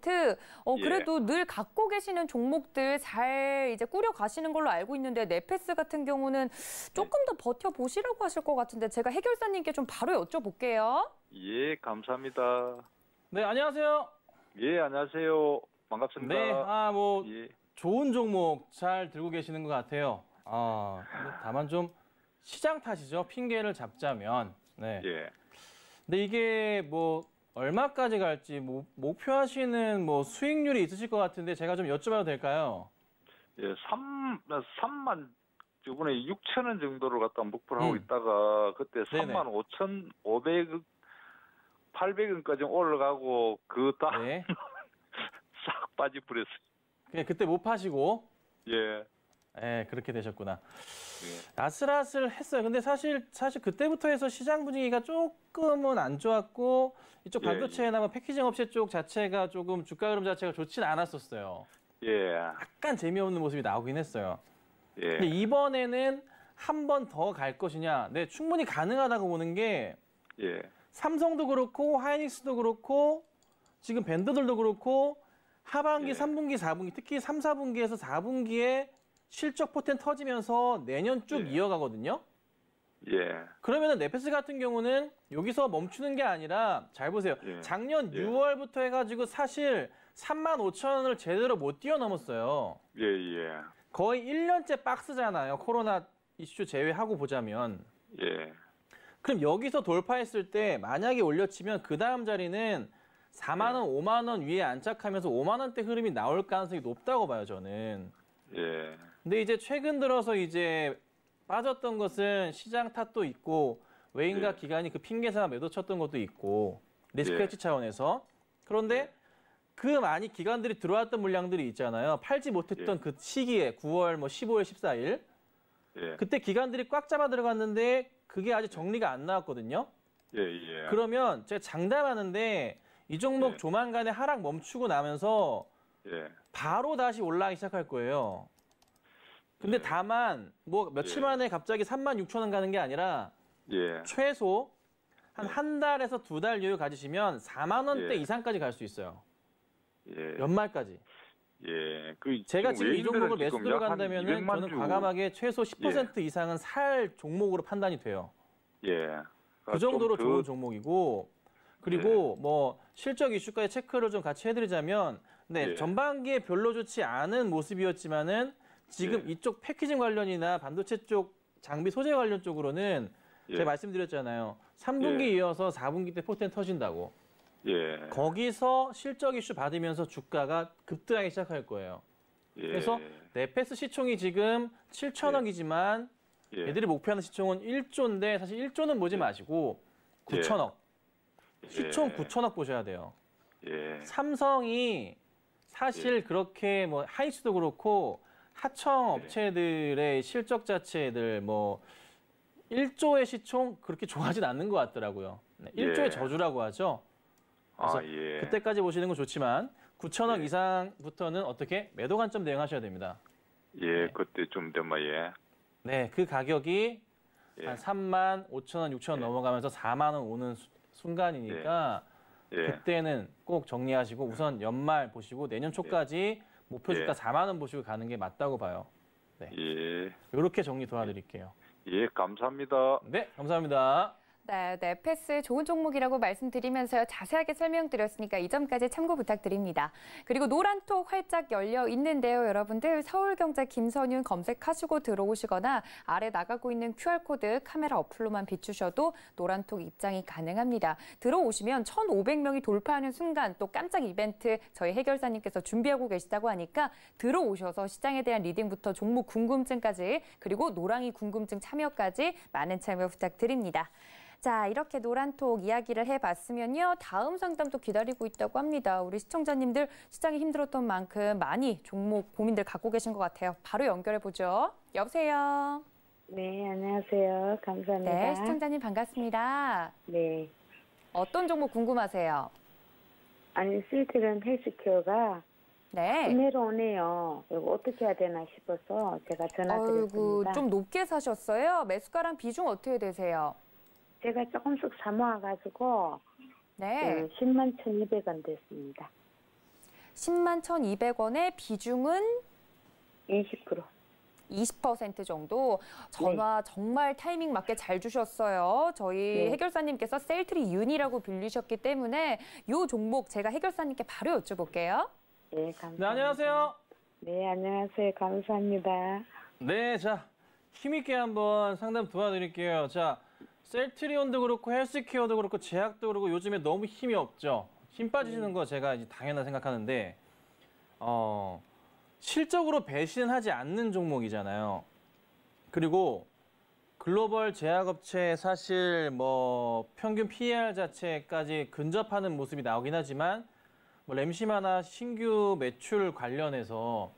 10%. 어, 예. 그래도 예. 늘 갖고 계시는 종목들 잘 이제 꾸려 가시는 걸로 알고 있는데 네페스 같은 경우는 예. 조금 더 버텨 보시라고 하실 것 같은데 제가 해결사님께 좀 바로 여쭤볼게요. 예, 감사합니다. 네, 안녕하세요. 예, 안녕하세요. 반갑습니다. 네, 아, 뭐 예. 좋은 종목 잘 들고 계시는 것 같아요. 아, 다만 좀 시장 탓이죠. 핑계를 잡자면. 네. 예. 근데 이게 뭐 얼마까지 갈지 뭐, 목표하시는 뭐 수익률이 있으실 것 같은데 제가 좀 여쭤봐도 될까요? 예, 3, 3만 이번에 6천 원정도를 갖다 목표를 하고 음. 있다가 그때 3만 5천 5백 800원까지 올라가고 그다싹 네. 빠지 버렸어요. 그때 못 파시고. 예. 예, 그렇게 되셨구나. 예. 아슬아슬했어요. 근데 사실 사실 그때부터 해서 시장 분위기가 조금은 안 좋았고 이쪽 예, 반도체나 예, 패키징 업체 쪽 자체가 조금 주가 흐름 자체가 좋진 않았었어요. 예. 약간 재미없는 모습이 나오긴 했어요. 예. 근데 이번에는 한 번 더 갈 것이냐? 네, 충분히 가능하다고 보는 게 예. 삼성도 그렇고 하이닉스도 그렇고 지금 밴드들도 그렇고 하반기, 예. 3분기, 4분기 특히 3, 4분기에서 4분기에 실적 포텐 터지면서 내년 쭉 예. 이어가거든요. 예. 그러면은 네페스 같은 경우는 여기서 멈추는 게 아니라 잘 보세요. 예. 작년 예. 6월부터 해가지고 사실 3만 5천 원을 제대로 못 뛰어넘었어요. 예, 예. 거의 1년째 박스잖아요. 코로나 이슈 제외하고 보자면. 예. 그럼 여기서 돌파했을 때 만약에 올려치면 그 다음 자리는 4만 원, 예. 5만 원 위에 안착하면서 5만 원대 흐름이 나올 가능성이 높다고 봐요, 저는. 예. 근데 이제 최근 들어서 이제 빠졌던 것은 시장 탓도 있고 외인과 예. 기관이 그 핑계 삼아 매도 쳤던 것도 있고 리스크헤치 예. 차원에서 그런데 예. 그 많이 기관들이 들어왔던 물량들이 있잖아요. 팔지 못했던 예. 그 시기에 9월 뭐 15일, 14일 예. 그때 기관들이 꽉 잡아 들어갔는데 그게 아직 정리가 안 나왔거든요. 예, 그러면 제가 장담하는데 이 종목 조만간에 하락 멈추고 나면서 바로 다시 올라가기 시작할 거예요. 근데 다만 뭐 며칠 예. 만에 갑자기 3만 6천 원 가는 게 아니라 예. 최소 한한 한 달에서 두 달 여유 가지시면 4만 원대 예. 이상까지 갈 수 있어요. 예. 연말까지. 예. 그 제가 지금 이 종목을 매수들어 간다면은 저는 과감하게 최소 10% 예. 이상은 살 종목으로 판단이 돼요. 예. 그 그러니까 정도로 그... 좋은 종목이고 그리고 예. 뭐 실적 이슈까지 체크를 좀 같이 해드리자면 네 예. 전반기에 별로 좋지 않은 모습이었지만은 지금 예. 이쪽 패키징 관련이나 반도체 쪽 장비 소재 관련 쪽으로는 예. 제가 말씀드렸잖아요. 3분기 예. 이어서 4분기 때 포텐 터진다고. 예. 거기서 실적 이슈 받으면서 주가가 급등하기 시작할 거예요. 예. 그래서 네페스 시총이 지금 7천억이지만 예. 예. 얘들이 목표하는 시총은 1조인데 사실 1조는 보지 마시고 9천억. 시총 9천억 보셔야 돼요. 삼성이 사실 그렇게 뭐 하이스도 그렇고 하청 업체들의 네. 실적 자체들 뭐 1조의 시총 그렇게 좋아하진 않는 것 같더라고요. 네, 1조의 예. 저주라고 하죠. 그래서 아, 예. 그때까지 보시는 건 좋지만 9천억 예. 이상부터는 어떻게 매도 관점 대응하셔야 됩니다. 예, 네. 그때 좀 되면 예. 네, 그 가격이 예. 한 3만 5천 원, 6천 원 예. 넘어가면서 4만 원 오는 수, 순간이니까 예. 그때는 꼭 정리하시고 네. 우선 연말 보시고 내년 초까지 목표 주가 예. 4만 원 보시고 가는 게 맞다고 봐요. 네. 예. 이렇게 정리 도와드릴게요. 예, 예, 감사합니다. 네, 감사합니다. 네, 네, 패스 좋은 종목이라고 말씀드리면서요. 자세하게 설명드렸으니까 이 점까지 참고 부탁드립니다. 그리고 노란톡 활짝 열려 있는데요. 여러분들 서울경제 김선윤 검색하시고 들어오시거나 아래 나가고 있는 QR코드 카메라 어플로만 비추셔도 노란톡 입장이 가능합니다. 들어오시면 1,500명이 돌파하는 순간 또 깜짝 이벤트 저희 해결사님께서 준비하고 계시다고 하니까 들어오셔서 시장에 대한 리딩부터 종목 궁금증까지 그리고 노랑이 궁금증 참여까지 많은 참여 부탁드립니다. 자, 이렇게 노란톡 이야기를 해봤으면요. 다음 상담도 기다리고 있다고 합니다. 우리 시청자님들 시장이 힘들었던 만큼 많이 종목 고민들 갖고 계신 것 같아요. 바로 연결해보죠. 여보세요. 네, 안녕하세요. 감사합니다. 네, 시청자님 반갑습니다. 네. 어떤 종목 궁금하세요? 아니, 실트는 헬스케어가 네. 구매로 오네요. 이거 어떻게 해야 되나 싶어서 제가 전화드렸습니다. 아이고, 좀 높게 사셨어요? 매수가랑 비중 어떻게 되세요? 제가 조금씩 사모아가지고 네. 네 10만 1,200원 됐습니다. 10만 1,200원의 비중은 20%. 20% 정도 전화 네. 정말 타이밍 맞게 잘 주셨어요. 저희 네. 해결사님께서 셀트리 윤이라고 빌리셨기 때문에 이 종목 제가 해결사님께 바로 여쭤볼게요. 네, 감사합니다. 네, 안녕하세요. 네, 안녕하세요. 감사합니다. 네, 자, 힘있게 한번 상담 도와드릴게요. 자, 셀트리온도 그렇고 헬스케어도 그렇고 제약도 그렇고 요즘에 너무 힘이 없죠. 힘 빠지는 네. 거 제가 이제 당연하다 생각하는데 어 실적으로 배신하지 않는 종목이잖아요. 그리고 글로벌 제약업체 사실 뭐 평균 PER 자체까지 근접하는 모습이 나오긴 하지만 뭐 램시마나 신규 매출 관련해서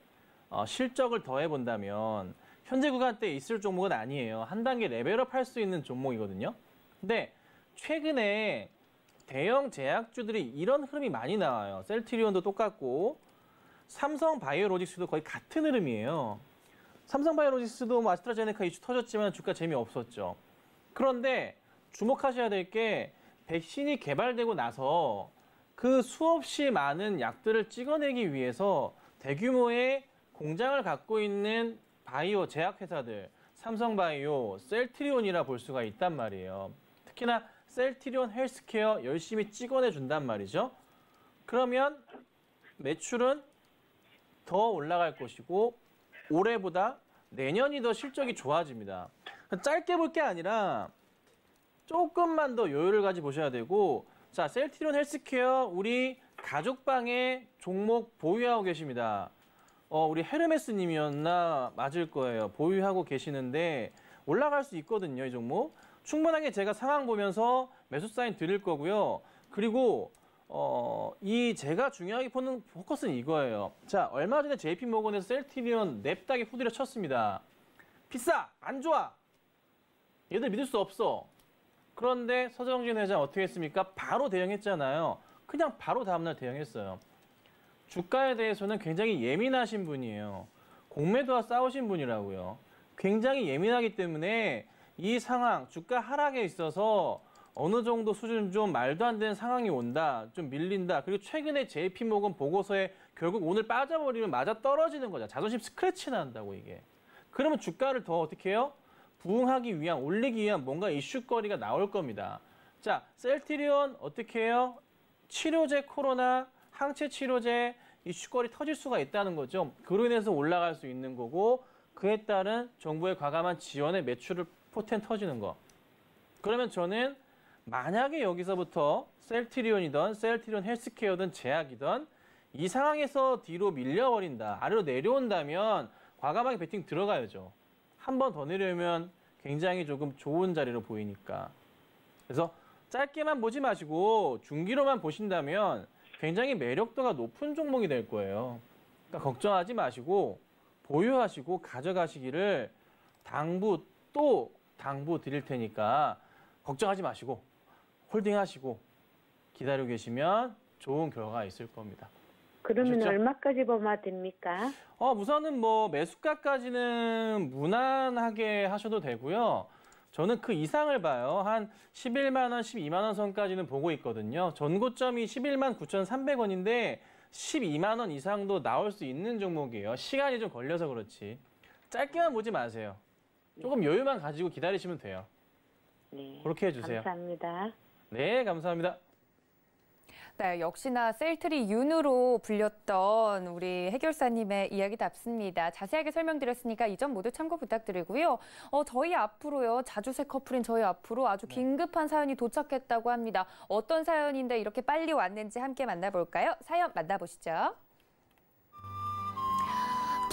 어, 실적을 더해 본다면 현재 구간때 있을 종목은 아니에요. 한 단계 레벨업 할 수 있는 종목이거든요. 근데 최근에 대형 제약주들이 이런 흐름이 많이 나와요. 셀트리온도 똑같고 삼성바이오로직스도 거의 같은 흐름이에요. 삼성바이오로직스도 뭐 아스트라제네카 이슈 터졌지만 주가 재미없었죠. 그런데 주목하셔야 될 게 백신이 개발되고 나서 그 수없이 많은 약들을 찍어내기 위해서 대규모의 공장을 갖고 있는 바이오 제약회사들, 삼성바이오, 셀트리온이라 볼 수가 있단 말이에요. 특히나 셀트리온 헬스케어 열심히 찍어내준단 말이죠. 그러면 매출은 더 올라갈 것이고 올해보다 내년이 더 실적이 좋아집니다. 짧게 볼 게 아니라 조금만 더 여유를 가지 보셔야 되고 자 셀트리온 헬스케어 우리 가족방에 종목 보유하고 계십니다. 어, 우리 헤르메스님이었나 맞을 거예요. 보유하고 계시는데 올라갈 수 있거든요, 이 종목. 충분하게 제가 상황 보면서 매수 사인 드릴 거고요. 그리고 어, 이 제가 중요하게 보는 포커스는 이거예요. 자, 얼마 전에 JP 모건에서 셀티리온 냅다게 후드려 쳤습니다. 비싸! 안 좋아! 얘들 믿을 수 없어. 그런데 서정진 회장 어떻게 했습니까? 바로 대응했잖아요. 그냥 바로 다음날 대응했어요. 주가에 대해서는 굉장히 예민하신 분이에요. 공매도와 싸우신 분이라고요. 굉장히 예민하기 때문에 이 상황, 주가 하락에 있어서 어느 정도 수준 좀 말도 안 되는 상황이 온다, 좀 밀린다. 그리고 최근에 JP모건 보고서에 결국 오늘 빠져버리면 맞아 떨어지는 거죠. 자존심 스크래치 난다고 이게. 그러면 주가를 더 어떻게 해요? 부응하기 위한, 올리기 위한 뭔가 이슈거리가 나올 겁니다. 자, 셀트리온 어떻게 해요? 치료제 코로나 항체 치료제 이슈거리 터질 수가 있다는 거죠. 그로 인해서 올라갈 수 있는 거고 그에 따른 정부의 과감한 지원의 매출을 포텐 터지는 거. 그러면 저는 만약에 여기서부터 셀트리온이든 셀트리온 헬스케어든 제약이든 이 상황에서 뒤로 밀려버린다. 아래로 내려온다면 과감하게 베팅 들어가야죠. 한 번 더 내려오면 굉장히 조금 좋은 자리로 보이니까. 그래서 짧게만 보지 마시고 중기로만 보신다면 굉장히 매력도가 높은 종목이 될 거예요. 그러니까 걱정하지 마시고 보유하시고 가져가시기를 당부 또 당부 드릴 테니까 걱정하지 마시고 홀딩하시고 기다리고 계시면 좋은 결과가 있을 겁니다. 그러면 아셨죠? 얼마까지 범화 됩니까? 어, 우선은 뭐 매수가까지는 무난하게 하셔도 되고요. 저는 그 이상을 봐요. 한 11만 원, 12만 원 선까지는 보고 있거든요. 전고점이 11만 9,300원인데 12만 원 이상도 나올 수 있는 종목이에요. 시간이 좀 걸려서 그렇지. 짧게만 보지 마세요. 조금 여유만 가지고 기다리시면 돼요. 네, 그렇게 해주세요. 감사합니다. 네, 감사합니다. 네, 역시나 셀트리 윤으로 불렸던 우리 해결사님의 이야기답습니다. 자세하게 설명드렸으니까 이 점 모두 참고 부탁드리고요. 어, 저희 앞으로요, 자주색 커플인 저희 앞으로 아주 네. 긴급한 사연이 도착했다고 합니다. 어떤 사연인데 이렇게 빨리 왔는지 함께 만나볼까요? 사연 만나보시죠.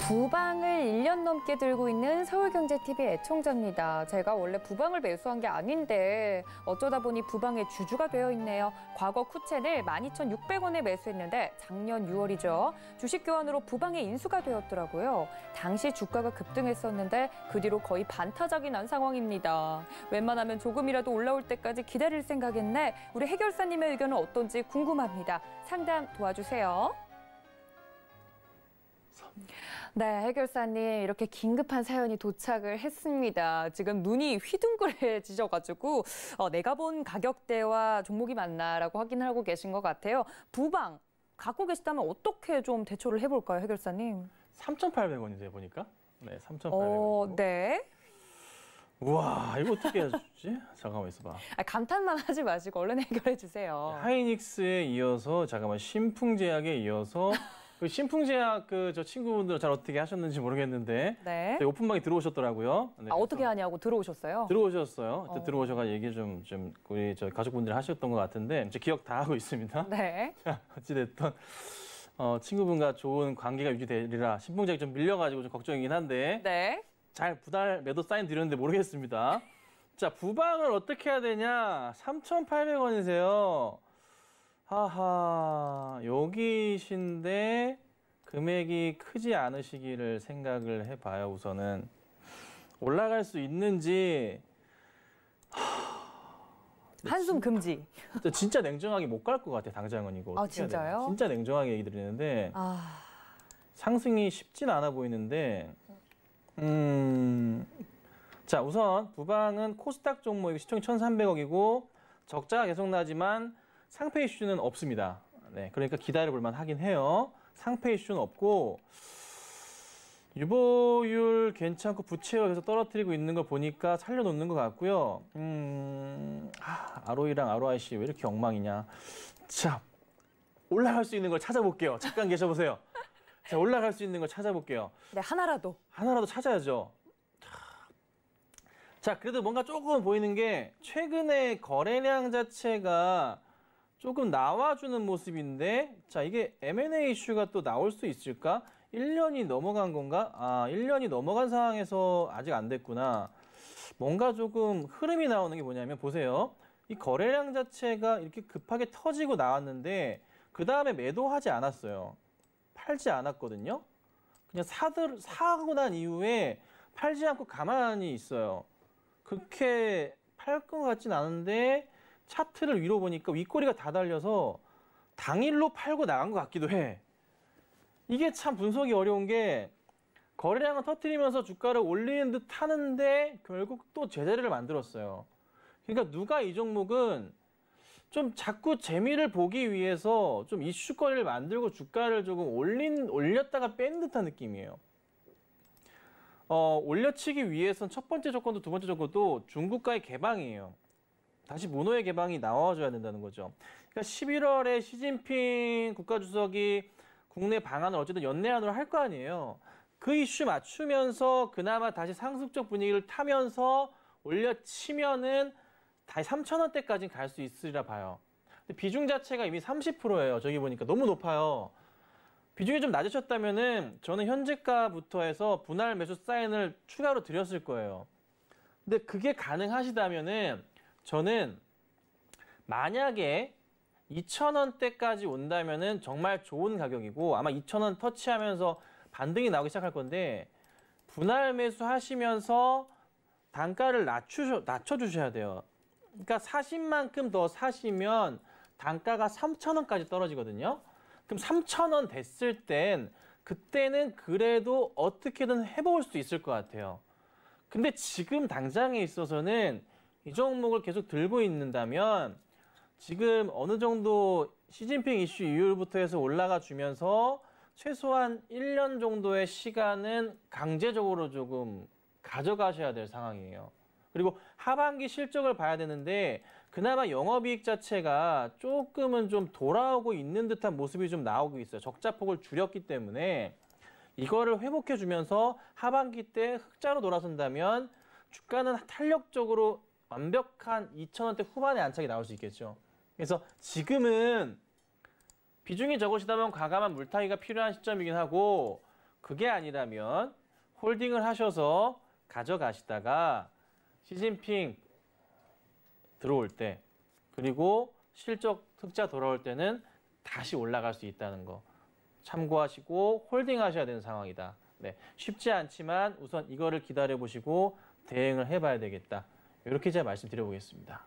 부방을 1년 넘게 들고 있는 서울경제TV 애청자입니다. 제가 원래 부방을 매수한 게 아닌데 어쩌다 보니 부방의 주주가 되어 있네요. 과거 쿠첸을 12,600원에 매수했는데 작년 6월이죠. 주식 교환으로 부방의 인수가 되었더라고요. 당시 주가가 급등했었는데 그 뒤로 거의 반타작이 난 상황입니다. 웬만하면 조금이라도 올라올 때까지 기다릴 생각인데 우리 해결사님의 의견은 어떤지 궁금합니다. 상담 도와주세요. 네, 해결사님 이렇게 긴급한 사연이 도착을 했습니다. 지금 눈이 휘둥그레지셔가지고 어, 내가 본 가격대와 종목이 맞나라고 확인하고 계신 것 같아요. 부방 갖고 계시다면 어떻게 좀 대처를 해볼까요, 해결사님? 3,800원인데 보니까 네, 3,800원. 어, 네. 우와 이거 어떻게 해주지? 잠깐만 있어봐. 아, 감탄만 하지 마시고 얼른 해결해 주세요. 하이닉스에 이어서 잠깐만 신풍제약에 이어서 그 신풍제약 그 저 친구분들 잘 어떻게 하셨는지 모르겠는데 네. 오픈방에 들어오셨더라고요. 네, 아 어떻게 하냐고 들어오셨어요? 들어오셨어요. 어. 들어오셔가 얘기 좀 좀 우리 저 가족분들이 하셨던 것 같은데 이제 기억 다 하고 있습니다. 네. 자 어찌됐든 어, 친구분과 좋은 관계가 유지되리라 신풍제약 좀 밀려가지고 좀 걱정이긴 한데 네. 잘 부달 매도 사인 드렸는데 모르겠습니다. 자 부방을 어떻게 해야 되냐? 3,800원이세요. 하하 여기신데 금액이 크지 않으시기를 생각을 해봐요 우선은 올라갈 수 있는지 한숨 금지. 진짜, 진짜 냉정하게 못 갈 것 같아 당장은 이거. 아 진짜요? 진짜 냉정하게 얘기 드리는데 아... 상승이 쉽진 않아 보이는데 음. 자 우선 부방은 코스닥 종목이 시총이 1,300억이고 적자가 계속 나지만 상패 이슈는 없습니다. 네, 그러니까 기다려볼 만하긴 해요. 상패 이슈는 없고 유보율 괜찮고 부채율 에서 떨어뜨리고 있는 걸 보니까 살려놓는 것 같고요. 음, 아, ROE랑 ROIC 왜 이렇게 엉망이냐. 자, 올라갈 수 있는 걸 찾아볼게요. 잠깐 계셔보세요. 자, 올라갈 수 있는 걸 찾아볼게요. 네, 하나라도. 하나라도 찾아야죠. 자, 그래도 뭔가 조금 보이는 게 최근에 거래량 자체가 조금 나와주는 모습인데 자 이게 M&A 이슈가 또 나올 수 있을까? 1년이 넘어간 건가? 아 1년이 넘어간 상황에서 아직 안 됐구나. 뭔가 조금 흐름이 나오는 게 뭐냐면 보세요. 이 거래량 자체가 이렇게 급하게 터지고 나왔는데 그 다음에 매도하지 않았어요. 팔지 않았거든요. 그냥 사들, 사고 난 이후에 팔지 않고 가만히 있어요. 그렇게 팔 것 같진 않은데 차트를 위로 보니까 윗꼬리가 다 달려서 당일로 팔고 나간 것 같기도 해. 이게 참 분석이 어려운 게 거래량을 터트리면서 주가를 올리는 듯 하는데 결국 또 제자리를 만들었어요. 그러니까 누가 이 종목은 좀 자꾸 재미를 보기 위해서 좀 이슈거리를 만들고 주가를 조금 올린 올렸다가 뺀 듯한 느낌이에요. 어, 올려치기 위해선 첫 번째 조건도 두 번째 조건도 중국과의 개방이에요. 다시 문호의 개방이 나와줘야 된다는 거죠. 그러니까 11월에 시진핑 국가주석이 국내 방안을 어쨌든 연내안으로 할 거 아니에요. 그 이슈 맞추면서 그나마 다시 상습적 분위기를 타면서 올려치면은 다시 3천원대까지는갈 수 있으리라 봐요. 비중 자체가 이미 30%예요. 저기 보니까 너무 높아요. 비중이 좀 낮으셨다면은 저는 현재가부터 해서 분할 매수 사인을 추가로 드렸을 거예요. 근데 그게 가능하시다면은 저는 만약에 2,000원대까지 온다면은 정말 좋은 가격이고 아마 2,000원 터치하면서 반등이 나오기 시작할 건데 분할 매수 하시면서 단가를 낮추셔, 낮춰주셔야 돼요. 그러니까 4 0 만큼 더 사시면 단가가 3,000원까지 떨어지거든요. 그럼 3,000원 됐을 땐 그때는 그래도 어떻게든 해볼 수 있을 것 같아요. 근데 지금 당장에 있어서는 이 종목을 계속 들고 있는다면 지금 어느 정도 시진핑 이슈 이후부터 해서 올라가 주면서 최소한 1년 정도의 시간은 강제적으로 조금 가져가셔야 될 상황이에요. 그리고 하반기 실적을 봐야 되는데 그나마 영업이익 자체가 조금은 좀 돌아오고 있는 듯한 모습이 좀 나오고 있어요. 적자폭을 줄였기 때문에 이거를 회복해주면서 하반기 때 흑자로 돌아선다면 주가는 탄력적으로 완벽한 2,000원대 후반의 안착이 나올 수 있겠죠. 그래서 지금은 비중이 적으시다면 과감한 물타기가 필요한 시점이긴 하고 그게 아니라면 홀딩을 하셔서 가져가시다가 시진핑 들어올 때 그리고 실적 흑자 돌아올 때는 다시 올라갈 수 있다는 거 참고하시고 홀딩하셔야 되는 상황이다. 네, 쉽지 않지만 우선 이거를 기다려보시고 대응을 해봐야 되겠다. 이렇게 제가 말씀드려보겠습니다.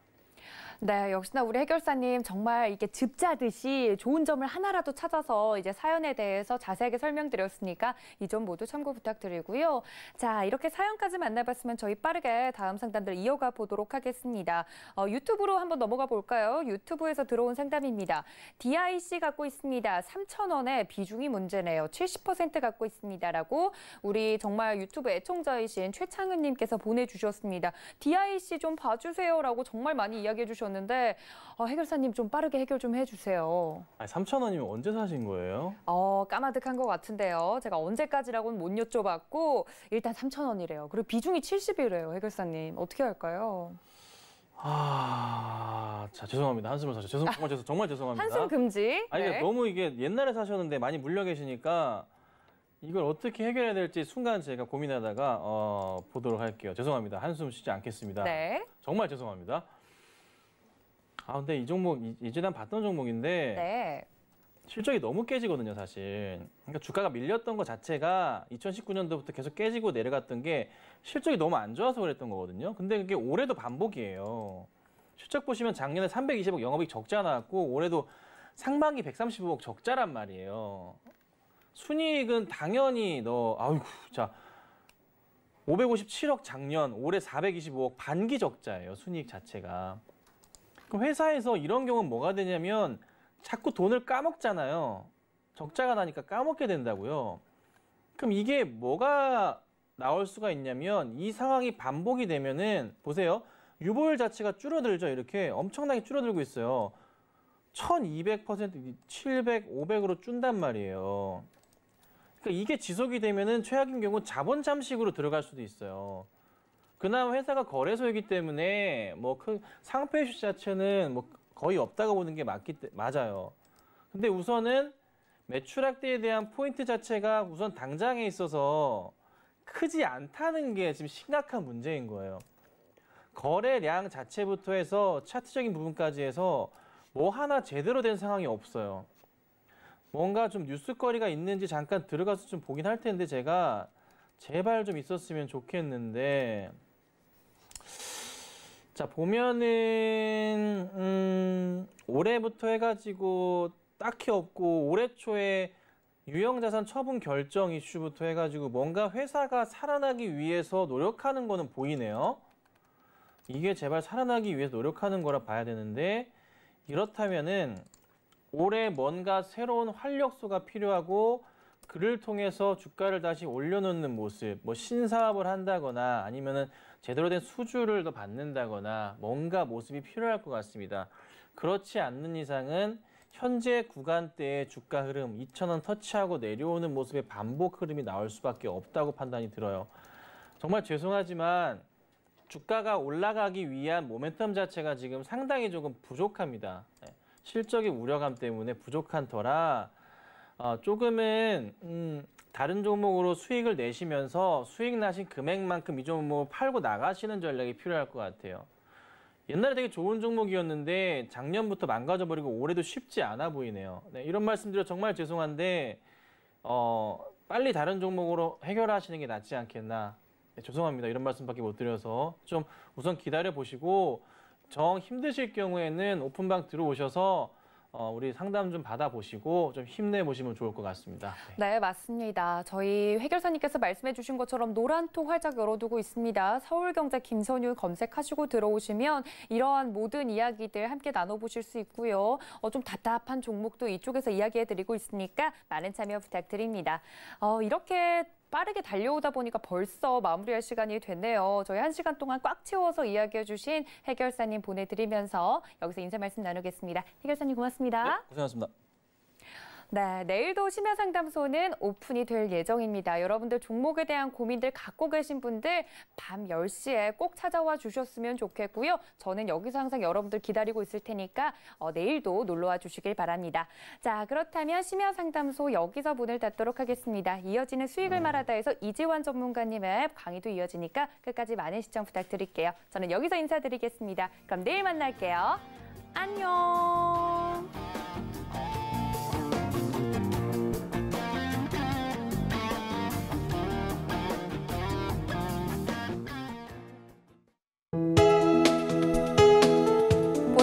네, 역시나 우리 해결사님 정말 이게 렇 즙자듯이 좋은 점을 하나라도 찾아서 이제 사연에 대해서 자세하게 설명드렸으니까 이 점 모두 참고 부탁드리고요. 자, 이렇게 사연까지 만나봤으면 저희 빠르게 다음 상담들 이어가 보도록 하겠습니다. 어, 유튜브로 한번 넘어가 볼까요? 유튜브에서 들어온 상담입니다. DIC 갖고 있습니다. 3천원의 비중이 문제네요. 70% 갖고 있습니다라고 우리 정말 유튜브 애청자이신 최창은님께서 보내주셨습니다. DIC 좀 봐주세요라고 정말 많이 이야기해 주셨는데 있었는데 어, 해결사님 좀 빠르게 해결 좀 해주세요. 아니, 3천 원이면 언제 사신 거예요? 어, 까마득한 것 같은데요. 제가 언제까지라고는 못 여쭤봤고 일단 3천 원이래요. 그리고 비중이 70이래요, 해결사님. 어떻게 할까요? 아, 자 죄송합니다. 한숨을 사셔. 죄송 정말 죄송 정말 죄송합니다. 한숨 금지. 아니 네. 너무 이게 옛날에 사셨는데 많이 물려 계시니까 이걸 어떻게 해결해야 될지 순간 제가 고민하다가 어, 보도록 할게요. 죄송합니다. 한숨 쉬지 않겠습니다. 네. 정말 죄송합니다. 아 근데 이 종목 이재단 봤던 종목인데 네. 실적이 너무 깨지거든요, 사실. 그러니까 주가가 밀렸던 것 자체가 2019년도부터 계속 깨지고 내려갔던 게 실적이 너무 안 좋아서 그랬던 거거든요. 근데 그게 올해도 반복이에요. 실적 보시면 작년에 320억 영업이익 적자 나왔고 올해도 상반기 135억 적자란 말이에요. 순이익은 당연히 너 아이고 자 557억 작년 올해 425억 반기 적자예요 순이익 자체가 그럼 회사에서 이런 경우는 뭐가 되냐면 자꾸 돈을 까먹잖아요. 적자가 나니까 까먹게 된다고요. 그럼 이게 뭐가 나올 수가 있냐면 이 상황이 반복이 되면은 보세요. 유보율 자체가 줄어들죠. 이렇게 엄청나게 줄어들고 있어요. 1200%, 700, 500으로 준단 말이에요. 그러니까 이게 지속이 되면은 최악인 경우 자본 잠식으로 들어갈 수도 있어요. 그나마 회사가 거래소이기 때문에 뭐 큰 상패 이슈 자체는 뭐 거의 없다고 보는 게 맞기 맞아요. 근데 우선은 매출 확대에 대한 포인트 자체가 우선 당장에 있어서 크지 않다는 게 지금 심각한 문제인 거예요. 거래량 자체부터 해서 차트적인 부분까지 해서 뭐 하나 제대로 된 상황이 없어요. 뭔가 좀 뉴스거리가 있는지 잠깐 들어가서 좀 보긴 할 텐데 제가 제발 좀 있었으면 좋겠는데 자 보면은 음, 올해부터 해가지고 딱히 없고 올해 초에 유형자산 처분 결정 이슈부터 해가지고 뭔가 회사가 살아나기 위해서 노력하는 거는 보이네요. 이게 제발 살아나기 위해서 노력하는 거라 봐야 되는데 이렇다면은 올해 뭔가 새로운 활력소가 필요하고 그를 통해서 주가를 다시 올려놓는 모습 뭐 신사업을 한다거나 아니면은 제대로 된 수주를 더 받는다거나 뭔가 모습이 필요할 것 같습니다. 그렇지 않는 이상은 현재 구간때의 주가 흐름 2,000원 터치하고 내려오는 모습의 반복 흐름이 나올 수밖에 없다고 판단이 들어요. 정말 죄송하지만 주가가 올라가기 위한 모멘텀 자체가 지금 상당히 조금 부족합니다. 네, 실적의 우려감 때문에 부족한 터라 어, 조금은 음, 다른 종목으로 수익을 내시면서 수익 나신 금액만큼 이 종목을 팔고 나가시는 전략이 필요할 것 같아요. 옛날에 되게 좋은 종목이었는데 작년부터 망가져버리고 올해도 쉽지 않아 보이네요. 네, 이런 말씀드려 정말 죄송한데 어, 빨리 다른 종목으로 해결하시는 게 낫지 않겠나. 네, 죄송합니다. 이런 말씀밖에 못 드려서 좀 우선 기다려 보시고 정 힘드실 경우에는 오픈방 들어오셔서 어, 우리 상담 좀 받아보시고 좀 힘내보시면 좋을 것 같습니다. 네, 네 맞습니다. 저희 해결사님께서 말씀해 주신 것처럼 노란통 활짝 열어두고 있습니다. 서울경제 김선율 검색하시고 들어오시면 이러한 모든 이야기들 함께 나눠보실 수 있고요. 어, 좀 답답한 종목도 이쪽에서 이야기해드리고 있으니까 많은 참여 부탁드립니다. 어, 이렇게 빠르게 달려오다 보니까 벌써 마무리할 시간이 됐네요. 저희 한 시간 동안 꽉 채워서 이야기해 주신 해결사님 보내드리면서 여기서 인사 말씀 나누겠습니다. 해결사님 고맙습니다. 네, 고생하셨습니다. 네, 내일도 심야 상담소는 오픈이 될 예정입니다. 여러분들 종목에 대한 고민들 갖고 계신 분들 밤 10시에 꼭 찾아와 주셨으면 좋겠고요. 저는 여기서 항상 여러분들 기다리고 있을 테니까 어, 내일도 놀러와 주시길 바랍니다. 자, 그렇다면 심야 상담소 여기서 문을 닫도록 하겠습니다. 이어지는 수익을 네. 말하다에서 이재환 전문가님의 강의도 이어지니까 끝까지 많은 시청 부탁드릴게요. 저는 여기서 인사드리겠습니다. 그럼 내일 만날게요. 안녕.